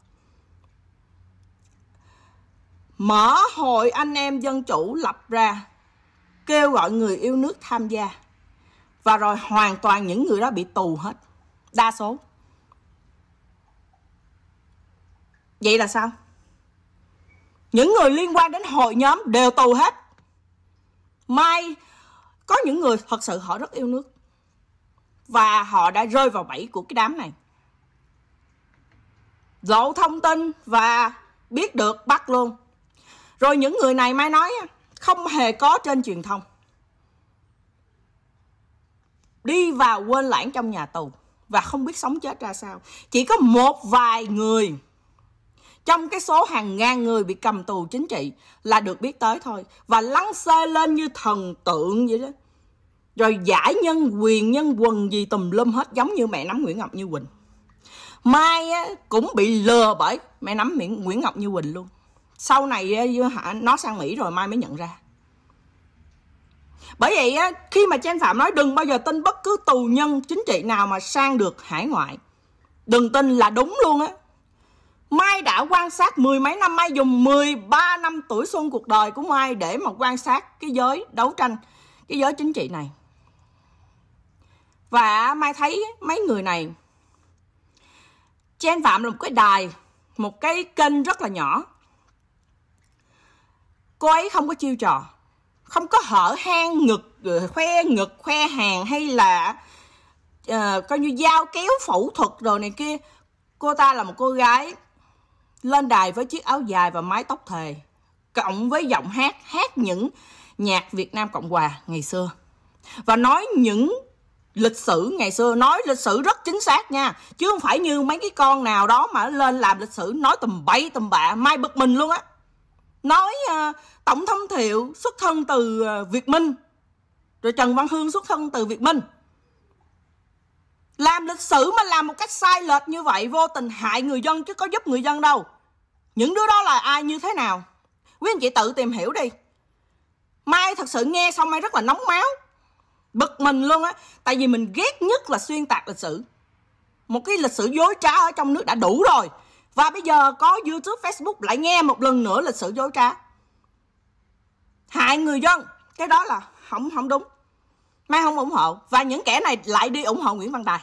mở hội anh em dân chủ lập ra kêu gọi người yêu nước tham gia và rồi hoàn toàn những người đó bị tù hết đa số vậy là sao những người liên quan đến hội nhóm đều tù hết mai có những người thật sự họ rất yêu nước và họ đã rơi vào bẫy của cái đám này lộ thông tin và biết được bắt luôn rồi những người này mai nói không hề có trên truyền thông đi vào quên lãng trong nhà tù và không biết sống chết ra sao chỉ có một vài người trong cái số hàng ngàn người bị cầm tù chính trị là được biết tới thôi và lắng xê lên như thần tượng vậy đó rồi giải nhân quyền nhân quần gì tùm lum hết giống như mẹ nắm Nguyễn Ngọc Như Quỳnh Mai cũng bị lừa bởi mẹ nắm Nguyễn Ngọc Như Quỳnh luôn sau này nó sang Mỹ rồi Mai mới nhận ra bởi vậy á, khi mà Chen Phạm nói đừng bao giờ tin bất cứ tù nhân chính trị nào mà sang được hải ngoại đừng tin là đúng luôn á Mai đã quan sát mười mấy năm Mai dùng 13 năm tuổi xuân cuộc đời của Mai để mà quan sát cái giới đấu tranh cái giới chính trị này và Mai thấy mấy người này Chen Phạm là một cái đài một cái kênh rất là nhỏ cô ấy không có chiêu trò không có hở hang ngực khoe ngực khoe hàng hay là uh, coi như dao kéo phẫu thuật rồi này kia cô ta là một cô gái lên đài với chiếc áo dài và mái tóc thề cộng với giọng hát hát những nhạc Việt Nam Cộng Hòa ngày xưa và nói những lịch sử ngày xưa nói lịch sử rất chính xác nha chứ không phải như mấy cái con nào đó mà lên làm lịch sử nói tầm bậy tầm bạ mai bực mình luôn á nói uh, Tổng thống Thiệu xuất thân từ ờ, Việt Minh, rồi Trần Văn Hương xuất thân từ Việt Minh. Làm lịch sử mà làm một cách sai lệch như vậy vô tình hại người dân chứ có giúp người dân đâu. Những đứa đó là ai như thế nào? Quý anh chị tự tìm hiểu đi. Mai thật sự nghe xong Mai rất là nóng máu. Bực mình luôn á. Tại vì mình ghét nhất là xuyên tạc lịch sử. Một cái lịch sử dối trá ở trong nước đã đủ rồi. Và bây giờ có YouTube, Facebook lại nghe một lần nữa lịch sử dối trá hại người dân cái đó là không không đúng mai không ủng hộ và những kẻ này lại đi ủng hộ nguyễn văn đài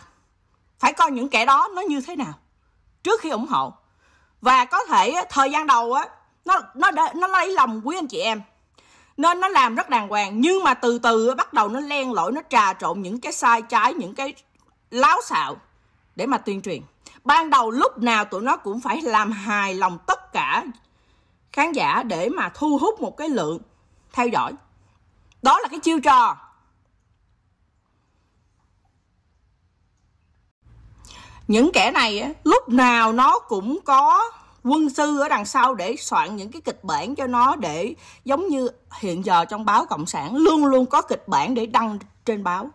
phải coi những kẻ đó nó như thế nào trước khi ủng hộ và có thể thời gian đầu á nó nó nó lấy lòng quý anh chị em nên nó làm rất đàng hoàng nhưng mà từ từ bắt đầu nó len lỏi nó trà trộn những cái sai trái những cái láo xạo để mà tuyên truyền ban đầu lúc nào tụi nó cũng phải làm hài lòng tất cả khán giả để mà thu hút một cái lượng theo dõi đó là cái chiêu trò những kẻ này lúc nào nó cũng có quân sư ở đằng sau để soạn những cái kịch bản cho nó để giống như hiện giờ trong báo cộng sản luôn luôn có kịch bản để đăng trên báo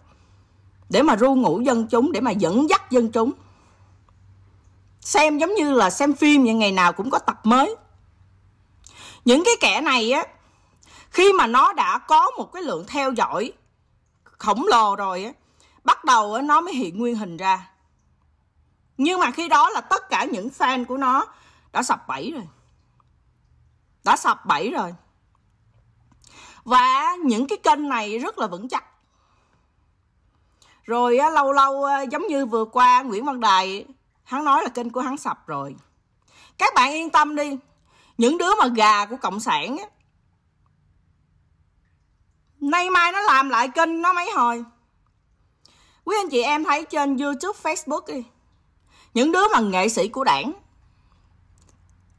để mà ru ngủ dân chúng để mà dẫn dắt dân chúng xem giống như là xem phim như ngày nào cũng có tập mới những cái kẻ này á khi mà nó đã có một cái lượng theo dõi khổng lồ rồi á bắt đầu nó mới hiện nguyên hình ra nhưng mà khi đó là tất cả những fan của nó đã sập bẫy rồi đã sập bẫy rồi và những cái kênh này rất là vững chắc rồi lâu lâu giống như vừa qua Nguyễn Văn Đài hắn nói là kênh của hắn sập rồi các bạn yên tâm đi những đứa mà gà của cộng sản á, nay mai nó làm lại kênh nó mấy hồi quý anh chị em thấy trên youtube facebook đi những đứa mà nghệ sĩ của đảng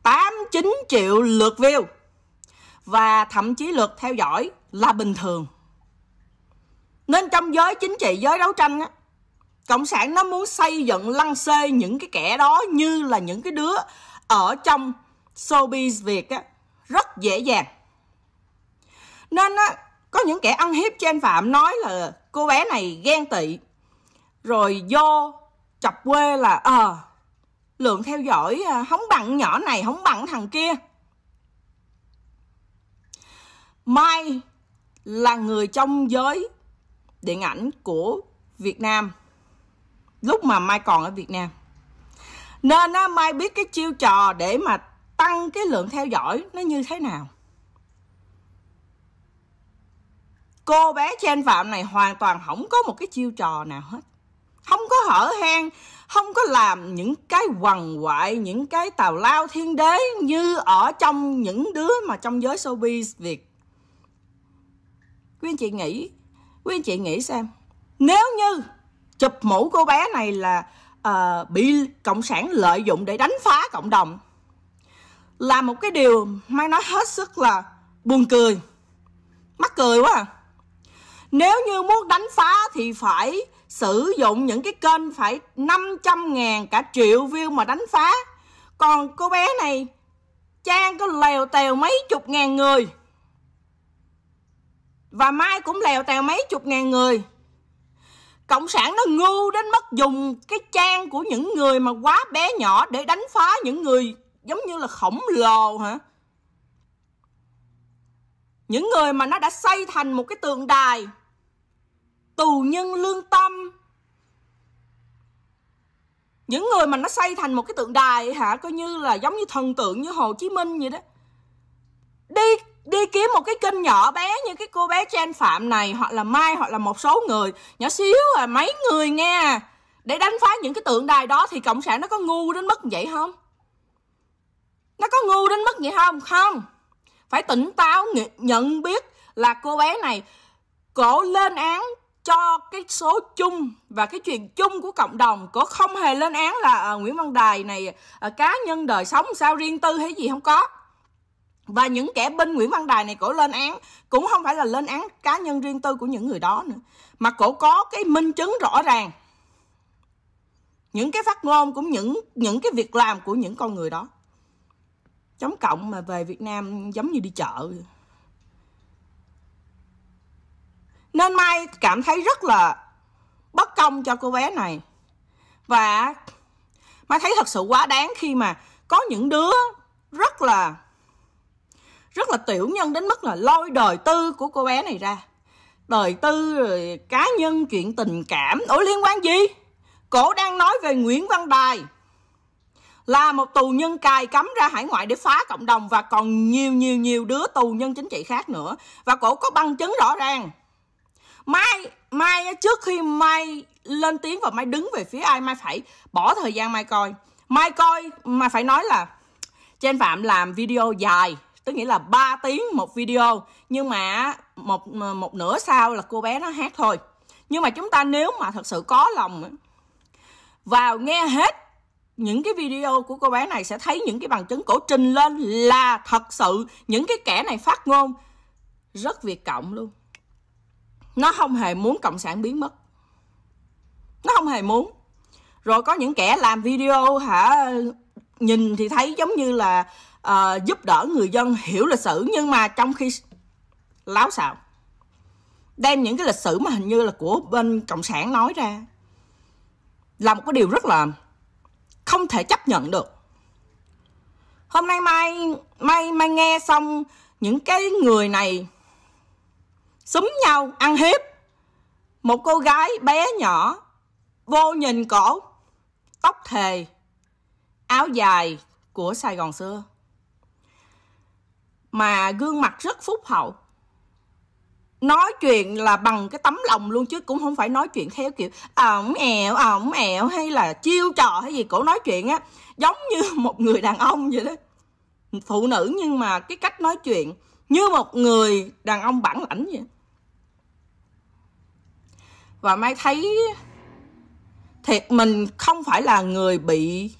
8 9 triệu lượt view và thậm chí lượt theo dõi là bình thường nên trong giới chính trị giới đấu tranh á, cộng sản nó muốn xây dựng lăng xê những cái kẻ đó như là những cái đứa ở trong showbiz việt á, rất dễ dàng nên á, có những kẻ ăn hiếp trên phạm nói là cô bé này ghen tị rồi do chọc quê là ờ à, lượng theo dõi không ờ, bằng nhỏ này không bằng thằng kia mai là người trong giới điện ảnh của việt nam lúc mà mai còn ở việt nam nên á, mai biết cái chiêu trò để mà tăng cái lượng theo dõi nó như thế nào cô bé trên phạm này hoàn toàn không có một cái chiêu trò nào hết không có hở hang không có làm những cái quằn quại những cái tào lao thiên đế như ở trong những đứa mà trong giới showbiz việt quý anh chị nghĩ quý anh chị nghĩ xem nếu như chụp mũ cô bé này là uh, bị cộng sản lợi dụng để đánh phá cộng đồng là một cái điều mai nói hết sức là buồn cười mắc cười quá à nếu như muốn đánh phá thì phải sử dụng những cái kênh phải 500 ngàn cả triệu view mà đánh phá. Còn cô bé này Trang có lèo tèo mấy chục ngàn người Và Mai cũng lèo tèo mấy chục ngàn người Cộng sản nó ngu đến mức dùng cái trang của những người mà quá bé nhỏ Để đánh phá những người giống như là khổng lồ hả Những người mà nó đã xây thành một cái tượng đài tù nhân lương tâm những người mà nó xây thành một cái tượng đài hả coi như là giống như thần tượng như hồ chí minh vậy đó đi đi kiếm một cái kênh nhỏ bé như cái cô bé Chen Phạm này hoặc là Mai hoặc là một số người nhỏ xíu à mấy người nghe để đánh phá những cái tượng đài đó thì cộng sản nó có ngu đến mức vậy không? Nó có ngu đến mức vậy không? Không. Phải tỉnh táo nhận biết là cô bé này cổ lên án cho cái số chung và cái chuyện chung của cộng đồng có không hề lên án là uh, Nguyễn Văn Đài này uh, cá nhân đời sống sao riêng tư hay gì không có và những kẻ bên Nguyễn Văn Đài này cổ lên án cũng không phải là lên án cá nhân riêng tư của những người đó nữa mà cổ có cái minh chứng rõ ràng những cái phát ngôn cũng những những cái việc làm của những con người đó chống cộng mà về Việt Nam giống như đi chợ Nên Mai cảm thấy rất là bất công cho cô bé này. Và Mai thấy thật sự quá đáng khi mà có những đứa rất là rất là tiểu nhân đến mức là lôi đời tư của cô bé này ra. Đời tư rồi cá nhân chuyện tình cảm, ủa liên quan gì? Cổ đang nói về Nguyễn Văn Đài là một tù nhân cài cấm ra hải ngoại để phá cộng đồng và còn nhiều nhiều nhiều đứa tù nhân chính trị khác nữa và cổ có bằng chứng rõ ràng mai mai trước khi mai lên tiếng và mai đứng về phía ai mai phải bỏ thời gian mai coi mai coi mà phải nói là trên phạm làm video dài tức nghĩa là 3 tiếng một video nhưng mà một một nửa sau là cô bé nó hát thôi nhưng mà chúng ta nếu mà thật sự có lòng vào nghe hết những cái video của cô bé này sẽ thấy những cái bằng chứng cổ trình lên là thật sự những cái kẻ này phát ngôn rất việt cộng luôn nó không hề muốn cộng sản biến mất nó không hề muốn rồi có những kẻ làm video hả nhìn thì thấy giống như là uh, giúp đỡ người dân hiểu lịch sử nhưng mà trong khi láo xạo đem những cái lịch sử mà hình như là của bên cộng sản nói ra là một cái điều rất là không thể chấp nhận được hôm nay mai mai mai nghe xong những cái người này Súng nhau, ăn hiếp. Một cô gái bé nhỏ, vô nhìn cổ, tóc thề, áo dài của Sài Gòn xưa. Mà gương mặt rất phúc hậu. Nói chuyện là bằng cái tấm lòng luôn chứ cũng không phải nói chuyện theo kiểu ổng ờ, ẹo, ổng ờ, ẹo hay là chiêu trò hay gì. Cổ nói chuyện á, giống như một người đàn ông vậy đó. Phụ nữ nhưng mà cái cách nói chuyện như một người đàn ông bản lãnh vậy và mai thấy thiệt mình không phải là người bị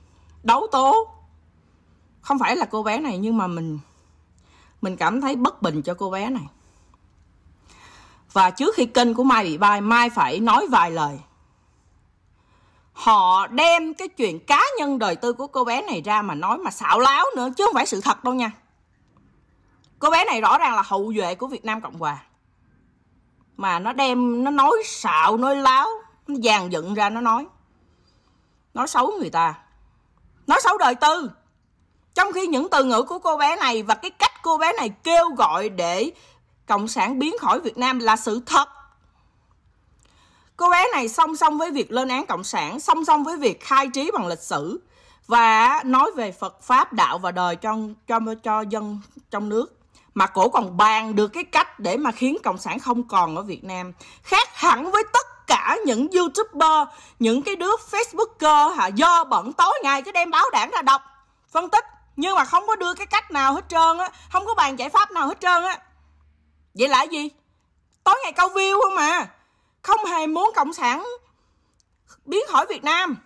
đấu tố không phải là cô bé này nhưng mà mình mình cảm thấy bất bình cho cô bé này và trước khi kênh của mai bị bay mai phải nói vài lời họ đem cái chuyện cá nhân đời tư của cô bé này ra mà nói mà xạo láo nữa chứ không phải sự thật đâu nha cô bé này rõ ràng là hậu duệ của việt nam cộng hòa mà nó đem nó nói xạo nói láo nó dàn dựng ra nó nói nói xấu người ta nói xấu đời tư trong khi những từ ngữ của cô bé này và cái cách cô bé này kêu gọi để cộng sản biến khỏi việt nam là sự thật cô bé này song song với việc lên án cộng sản song song với việc khai trí bằng lịch sử và nói về phật pháp đạo và đời cho cho cho dân trong nước mà cổ còn bàn được cái cách để mà khiến cộng sản không còn ở Việt Nam khác hẳn với tất cả những youtuber những cái đứa facebooker hả do bận tối ngày cứ đem báo đảng ra đọc phân tích nhưng mà không có đưa cái cách nào hết trơn á không có bàn giải pháp nào hết trơn á vậy là gì tối ngày câu view không mà không hề muốn cộng sản biến khỏi việt nam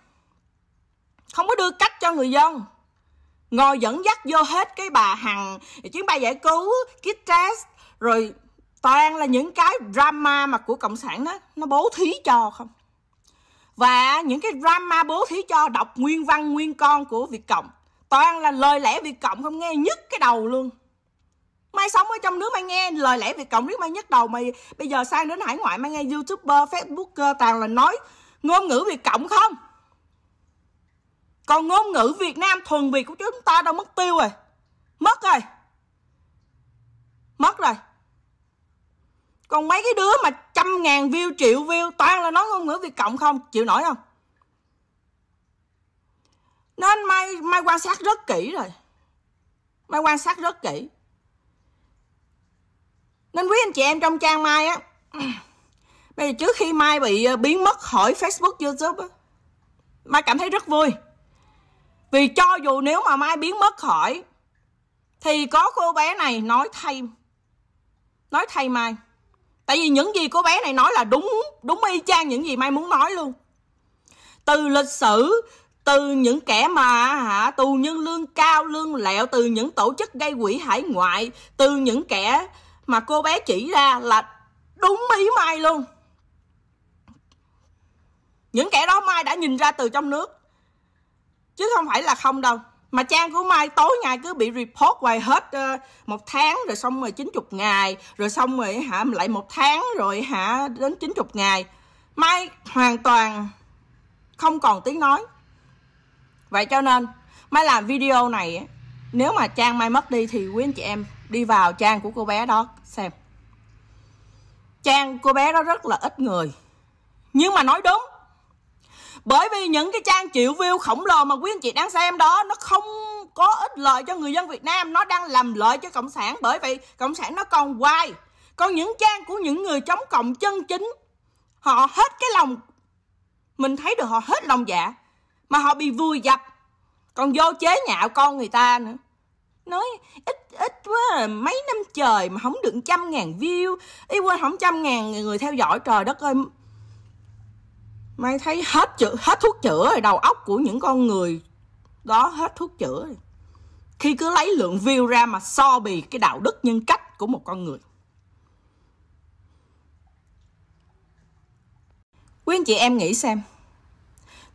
không có đưa cách cho người dân ngồi dẫn dắt vô hết cái bà hằng chuyến bay giải cứu kit test rồi toàn là những cái drama mà của cộng sản đó nó bố thí cho không và những cái drama bố thí cho đọc nguyên văn nguyên con của việt cộng toàn là lời lẽ việt cộng không nghe nhất cái đầu luôn mày sống ở trong nước mày nghe lời lẽ việt cộng biết mày nhất đầu mày bây giờ sang đến hải ngoại mày nghe youtuber facebooker toàn là nói ngôn ngữ việt cộng không còn ngôn ngữ Việt Nam thuần Việt của chúng ta đâu mất tiêu rồi. Mất rồi. Mất rồi. Còn mấy cái đứa mà trăm ngàn view, triệu view toàn là nói ngôn ngữ Việt Cộng không? Chịu nổi không? Nên Mai, Mai quan sát rất kỹ rồi. Mai quan sát rất kỹ. Nên quý anh chị em trong trang Mai á, bây giờ trước khi Mai bị ờ, biến mất khỏi Facebook, YouTube á, Mai cảm thấy rất vui. Vì cho dù nếu mà Mai biến mất khỏi Thì có cô bé này nói thay Nói thay Mai Tại vì những gì cô bé này nói là đúng Đúng y chang những gì Mai muốn nói luôn Từ lịch sử Từ những kẻ mà hả Tù nhân lương cao lương lẹo Từ những tổ chức gây quỹ hải ngoại Từ những kẻ mà cô bé chỉ ra là đúng ý Mai luôn những kẻ đó Mai đã nhìn ra từ trong nước chứ không phải là không đâu mà trang của mai tối ngày cứ bị report hoài hết uh, một tháng rồi xong rồi chục ngày rồi xong rồi hả lại một tháng rồi hả đến chín chục ngày mai hoàn toàn không còn tiếng nói vậy cho nên mai làm video này nếu mà trang mai mất đi thì quý anh chị em đi vào trang của cô bé đó xem trang cô bé đó rất là ít người nhưng mà nói đúng bởi vì những cái trang triệu view khổng lồ mà quý anh chị đang xem đó nó không có ích lợi cho người dân Việt Nam nó đang làm lợi cho cộng sản bởi vì cộng sản nó còn hoài còn những trang của những người chống cộng chân chính họ hết cái lòng mình thấy được họ hết lòng dạ mà họ bị vùi dập còn vô chế nhạo con người ta nữa nói ít ít quá à, mấy năm trời mà không được trăm ngàn view ý quên không trăm ngàn người theo dõi trời đất ơi mày thấy hết chữ, hết thuốc chữa rồi đầu óc của những con người đó hết thuốc chữa rồi khi cứ lấy lượng view ra mà so bì cái đạo đức nhân cách của một con người quý anh chị em nghĩ xem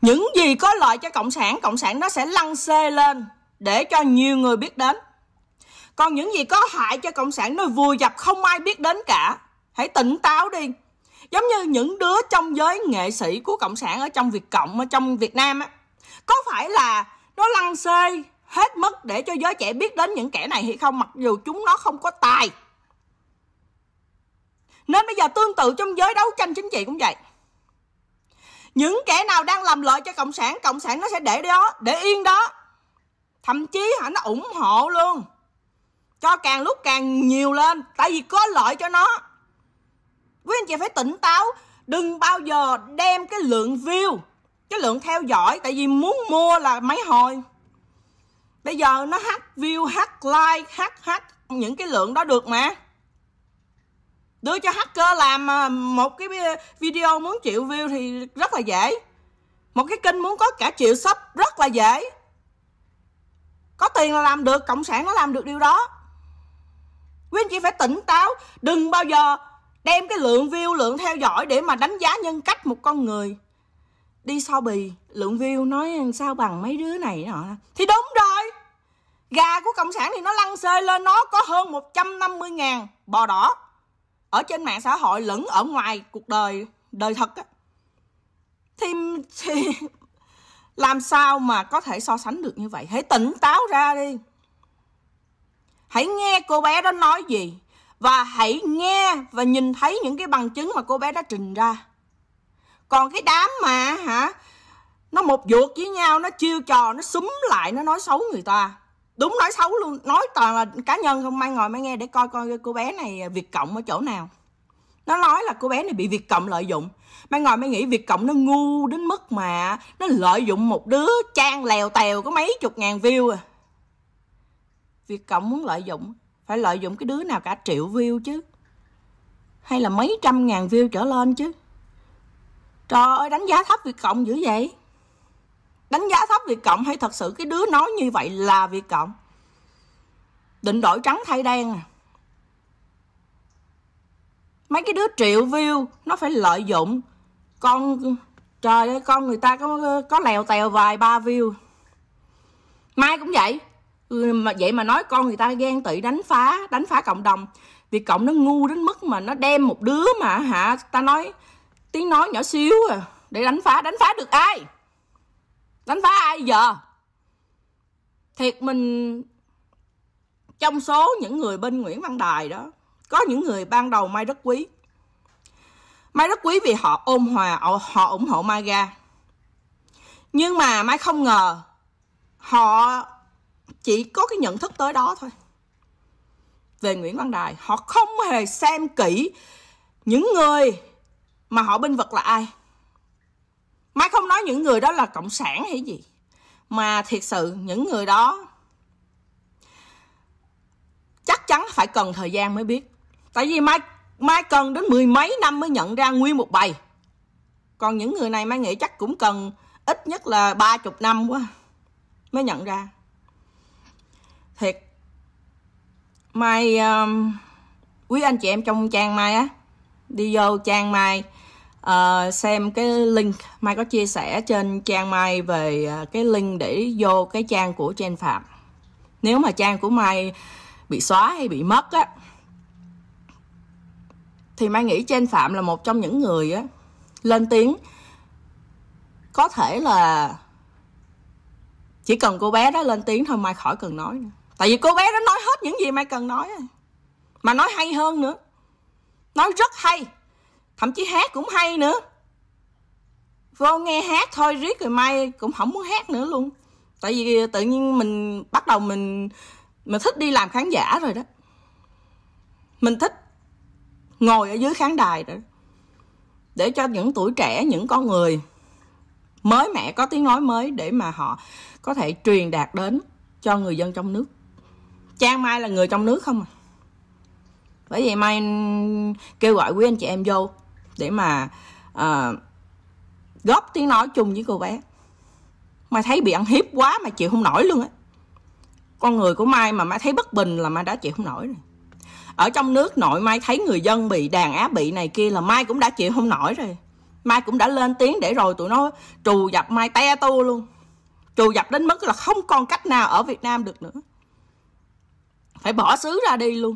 những gì có lợi cho cộng sản cộng sản nó sẽ lăn xê lên để cho nhiều người biết đến còn những gì có hại cho cộng sản nó vùi dập không ai biết đến cả hãy tỉnh táo đi giống như những đứa trong giới nghệ sĩ của cộng sản ở trong việt cộng ở trong việt nam á có phải là nó lăn xê hết mức để cho giới trẻ biết đến những kẻ này hay không mặc dù chúng nó không có tài nên bây giờ tương tự trong giới đấu tranh chính trị cũng vậy những kẻ nào đang làm lợi cho cộng sản cộng sản nó sẽ để đó để yên đó thậm chí họ nó ủng hộ luôn cho càng lúc càng nhiều lên tại vì có lợi cho nó quý anh chị phải tỉnh táo đừng bao giờ đem cái lượng view cái lượng theo dõi tại vì muốn mua là mấy hồi bây giờ nó hát view hát like hát hát những cái lượng đó được mà đưa cho hacker làm à, một cái video muốn triệu view thì rất là dễ một cái kênh muốn có cả triệu sub rất là dễ có tiền là làm được cộng sản nó làm được điều đó quý anh chị phải tỉnh táo đừng bao giờ đem cái lượng view lượng theo dõi để mà đánh giá nhân cách một con người đi so bì lượng view nói sao bằng mấy đứa này nọ thì đúng rồi gà của cộng sản thì nó lăn xê lên nó có hơn 150 ngàn bò đỏ ở trên mạng xã hội lẫn ở ngoài cuộc đời đời thật á thì, thì làm sao mà có thể so sánh được như vậy hãy tỉnh táo ra đi hãy nghe cô bé đó nói gì và hãy nghe và nhìn thấy những cái bằng chứng mà cô bé đã trình ra còn cái đám mà hả nó một ruột với nhau nó chiêu trò nó súng lại nó nói xấu người ta đúng nói xấu luôn nói toàn là cá nhân không mai ngồi mai nghe để coi coi cô bé này việt cộng ở chỗ nào nó nói là cô bé này bị việt cộng lợi dụng mai ngồi mai nghĩ việt cộng nó ngu đến mức mà nó lợi dụng một đứa trang lèo tèo có mấy chục ngàn view à việt cộng muốn lợi dụng phải lợi dụng cái đứa nào cả triệu view chứ hay là mấy trăm ngàn view trở lên chứ trời ơi đánh giá thấp việt cộng dữ vậy đánh giá thấp việt cộng hay thật sự cái đứa nói như vậy là việt cộng định đổi trắng thay đen à mấy cái đứa triệu view nó phải lợi dụng con trời ơi con người ta có có lèo tèo vài ba view mai cũng vậy Ừ, mà vậy mà nói con người ta ghen tị đánh phá đánh phá cộng đồng vì cộng nó ngu đến mức mà nó đem một đứa mà hả ta nói tiếng nói nhỏ xíu à để đánh phá đánh phá được ai đánh phá ai giờ thiệt mình trong số những người bên nguyễn văn đài đó có những người ban đầu mai rất quý mai rất quý vì họ ôm hòa họ ủng hộ mai ra nhưng mà mai không ngờ họ chỉ có cái nhận thức tới đó thôi về Nguyễn Văn Đài họ không hề xem kỹ những người mà họ binh vực là ai Mai không nói những người đó là cộng sản hay gì mà thiệt sự những người đó chắc chắn phải cần thời gian mới biết tại vì Mai Mai cần đến mười mấy năm mới nhận ra nguyên một bài còn những người này Mai nghĩ chắc cũng cần ít nhất là ba chục năm quá mới nhận ra thiệt mai um, quý anh chị em trong trang mai á đi vô trang mai uh, xem cái link mai có chia sẻ trên trang mai về ờ, cái link để vô cái trang của trang phạm nếu mà trang của mai bị xóa hay bị mất á thì mai nghĩ trên phạm là một trong những người á lên tiếng có thể là chỉ cần cô bé đó lên tiếng thôi mai khỏi cần nói nữa tại vì cô bé đó nói hết những gì mai cần nói mà nói hay hơn nữa nói rất hay thậm chí hát cũng hay nữa vô nghe hát thôi riết rồi mai cũng không muốn hát nữa luôn tại vì tự nhiên mình bắt đầu mình mình thích đi làm khán giả rồi đó mình thích ngồi ở dưới khán đài rồi để cho những tuổi trẻ những con người mới mẻ có tiếng nói mới để mà họ có thể truyền đạt đến cho người dân trong nước Trang Mai là người trong nước không à bởi vì Mai kêu gọi quý anh chị em vô để mà uh, góp tiếng nói chung với cô bé Mai thấy bị ăn hiếp quá mà chịu không nổi luôn á con người của Mai mà Mai thấy bất bình là Mai đã chịu không nổi rồi ở trong nước nội Mai thấy người dân bị đàn áp bị này kia là Mai cũng đã chịu không nổi rồi Mai cũng đã lên tiếng để rồi tụi nó trù dập Mai te tu luôn trù dập đến mức là không còn cách nào ở Việt Nam được nữa phải bỏ xứ ra đi luôn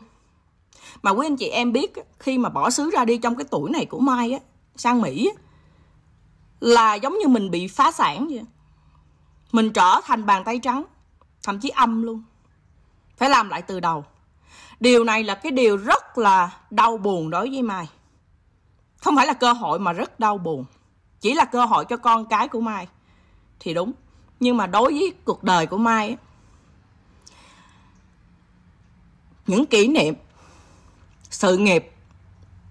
mà quý anh chị em biết khi mà bỏ xứ ra đi trong cái tuổi này của mai á sang mỹ á, là giống như mình bị phá sản vậy mình trở thành bàn tay trắng thậm chí âm luôn phải làm lại từ đầu điều này là cái điều rất là đau buồn đối với mai không phải là cơ hội mà rất đau buồn chỉ là cơ hội cho con cái của mai thì đúng nhưng mà đối với cuộc đời của mai ấy, những kỷ niệm, sự nghiệp,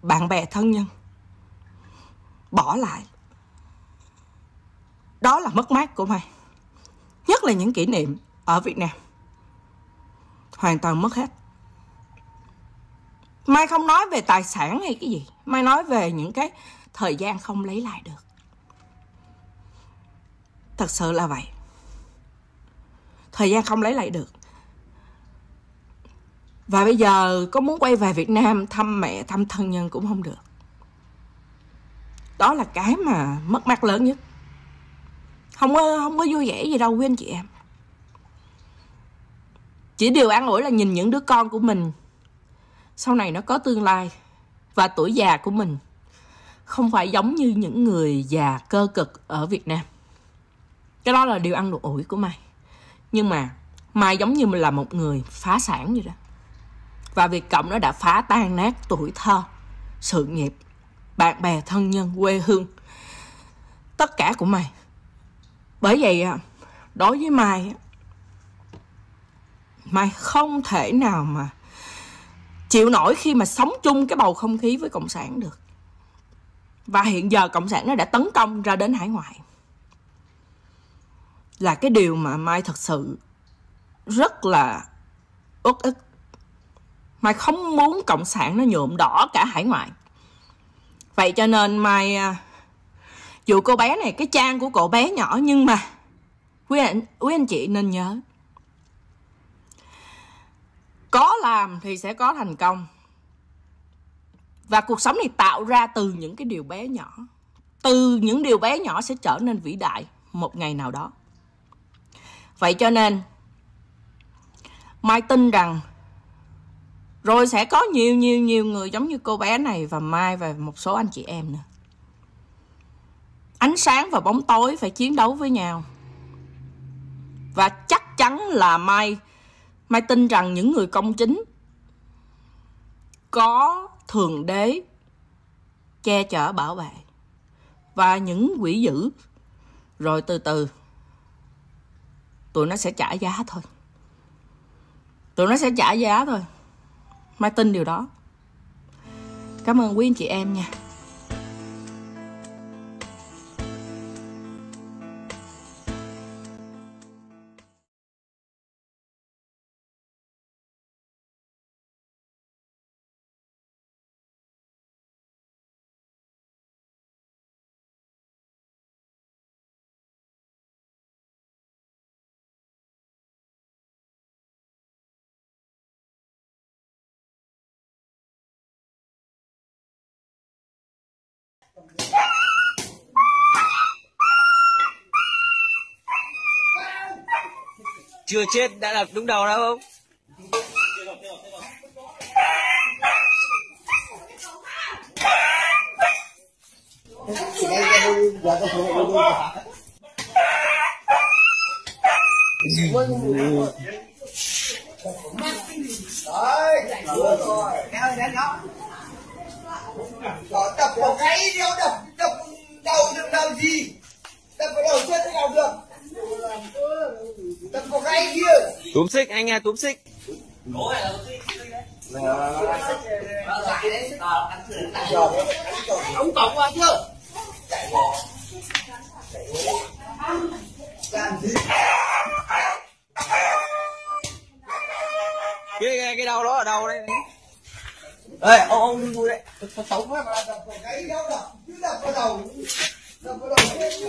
bạn bè thân nhân. Bỏ lại. Đó là mất mát của mày. Nhất là những kỷ niệm ở Việt Nam. Hoàn toàn mất hết. Mai không nói về tài sản hay cái gì. Mai nói về những cái thời gian không lấy lại được. Thật sự là vậy. Thời gian không lấy lại được và bây giờ có muốn quay về Việt Nam thăm mẹ thăm thân nhân cũng không được đó là cái mà mất mát lớn nhất không có không có vui vẻ gì đâu quý anh chị em chỉ điều an ủi là nhìn những đứa con của mình sau này nó có tương lai và tuổi già của mình không phải giống như những người già cơ cực ở Việt Nam cái đó là điều ăn được ủi của mày nhưng mà mày giống như là một người phá sản vậy đó và việc cộng nó đã phá tan nát tuổi thơ, sự nghiệp, bạn bè thân nhân, quê hương, tất cả của mày. Bởi vậy à, đối với mày mày không thể nào mà chịu nổi khi mà sống chung cái bầu không khí với cộng sản được. Và hiện giờ cộng sản nó đã tấn công ra đến hải ngoại. Là cái điều mà Mai thật sự rất là uất ức Mai không muốn cộng sản nó nhuộm đỏ cả hải ngoại. Vậy cho nên Mai à, dù cô bé này cái trang của cậu bé nhỏ nhưng mà quý anh quý anh chị nên nhớ có làm thì sẽ có thành công và cuộc sống này tạo ra từ những cái điều bé nhỏ từ những điều bé nhỏ sẽ trở nên vĩ đại một ngày nào đó vậy cho nên mai tin rằng rồi sẽ có nhiều nhiều nhiều người giống như cô bé này và mai và một số anh chị em nữa ánh sáng và bóng tối phải chiến đấu với nhau và chắc chắn là mai mai tin rằng những người công chính có thượng đế che chở bảo vệ và những quỷ dữ rồi từ từ tụi nó sẽ trả giá thôi tụi nó sẽ trả giá thôi Mai tin điều đó. Cảm ơn quý anh chị em nha. chưa chết đã đặt đúng đầu đâu không Đấy, rồi, rồi, rồi, rồi. Rồi, đập một túm xích anh nghe túm xích Cố ông cổng qua chưa cái cái cái đầu đó ở đâu đây đây ông ông đi vui đấy xấu quá cái đâu đập cứ đập vào đầu đập vào đầu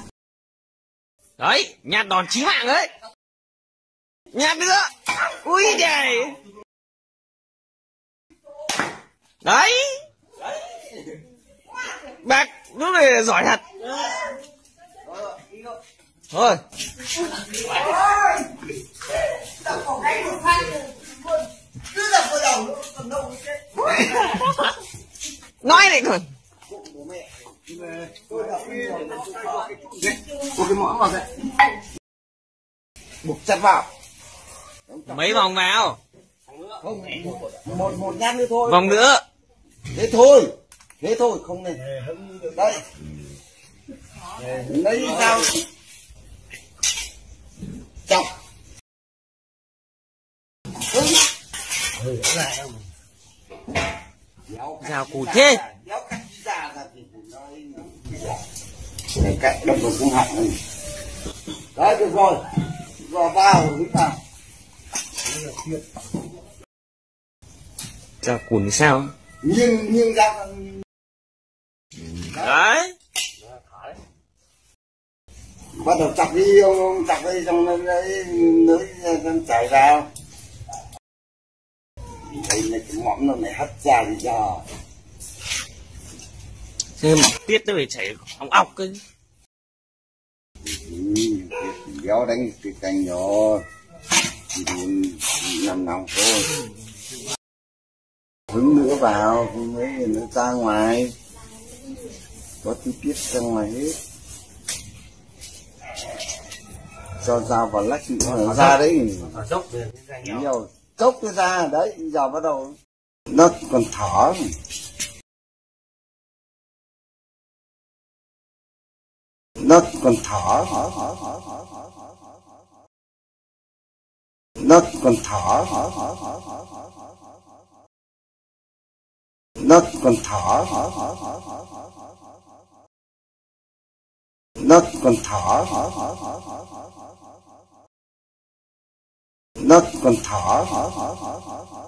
đấy nhà đòn chí mạng đấy nhạt nữa ui trời đấy bác lúc này giỏi thật thôi nói này còn một cái mõm vào vậy buộc chặt vào mấy vòng vào không một một nhát nữa thôi vòng nữa thế thôi thế thôi không nên đây lấy dao chọc dao cụt thế để cạnh đâm vào cung họng mình đấy được rồi dò vào chúng ta cho cuốn sao nhưng nhưng ra đấy bắt đầu chặt đi ông chặt đi xong lên đấy nước chảy ra đây này cái mõm nó này hất ra thì giờ xem tiết nó phải chảy ống ọc cái gió ừ, đánh cái cành rồi nằm nằm thôi hứng nữa vào hứng ấy nó ra ngoài có tí tiết ra ngoài hết cho dao vào lách nó ra đấy nhiều cốc cái ra đấy giờ bắt đầu nó còn thở nó còn thở nó còn thở nó còn thở nó còn thở nó còn thở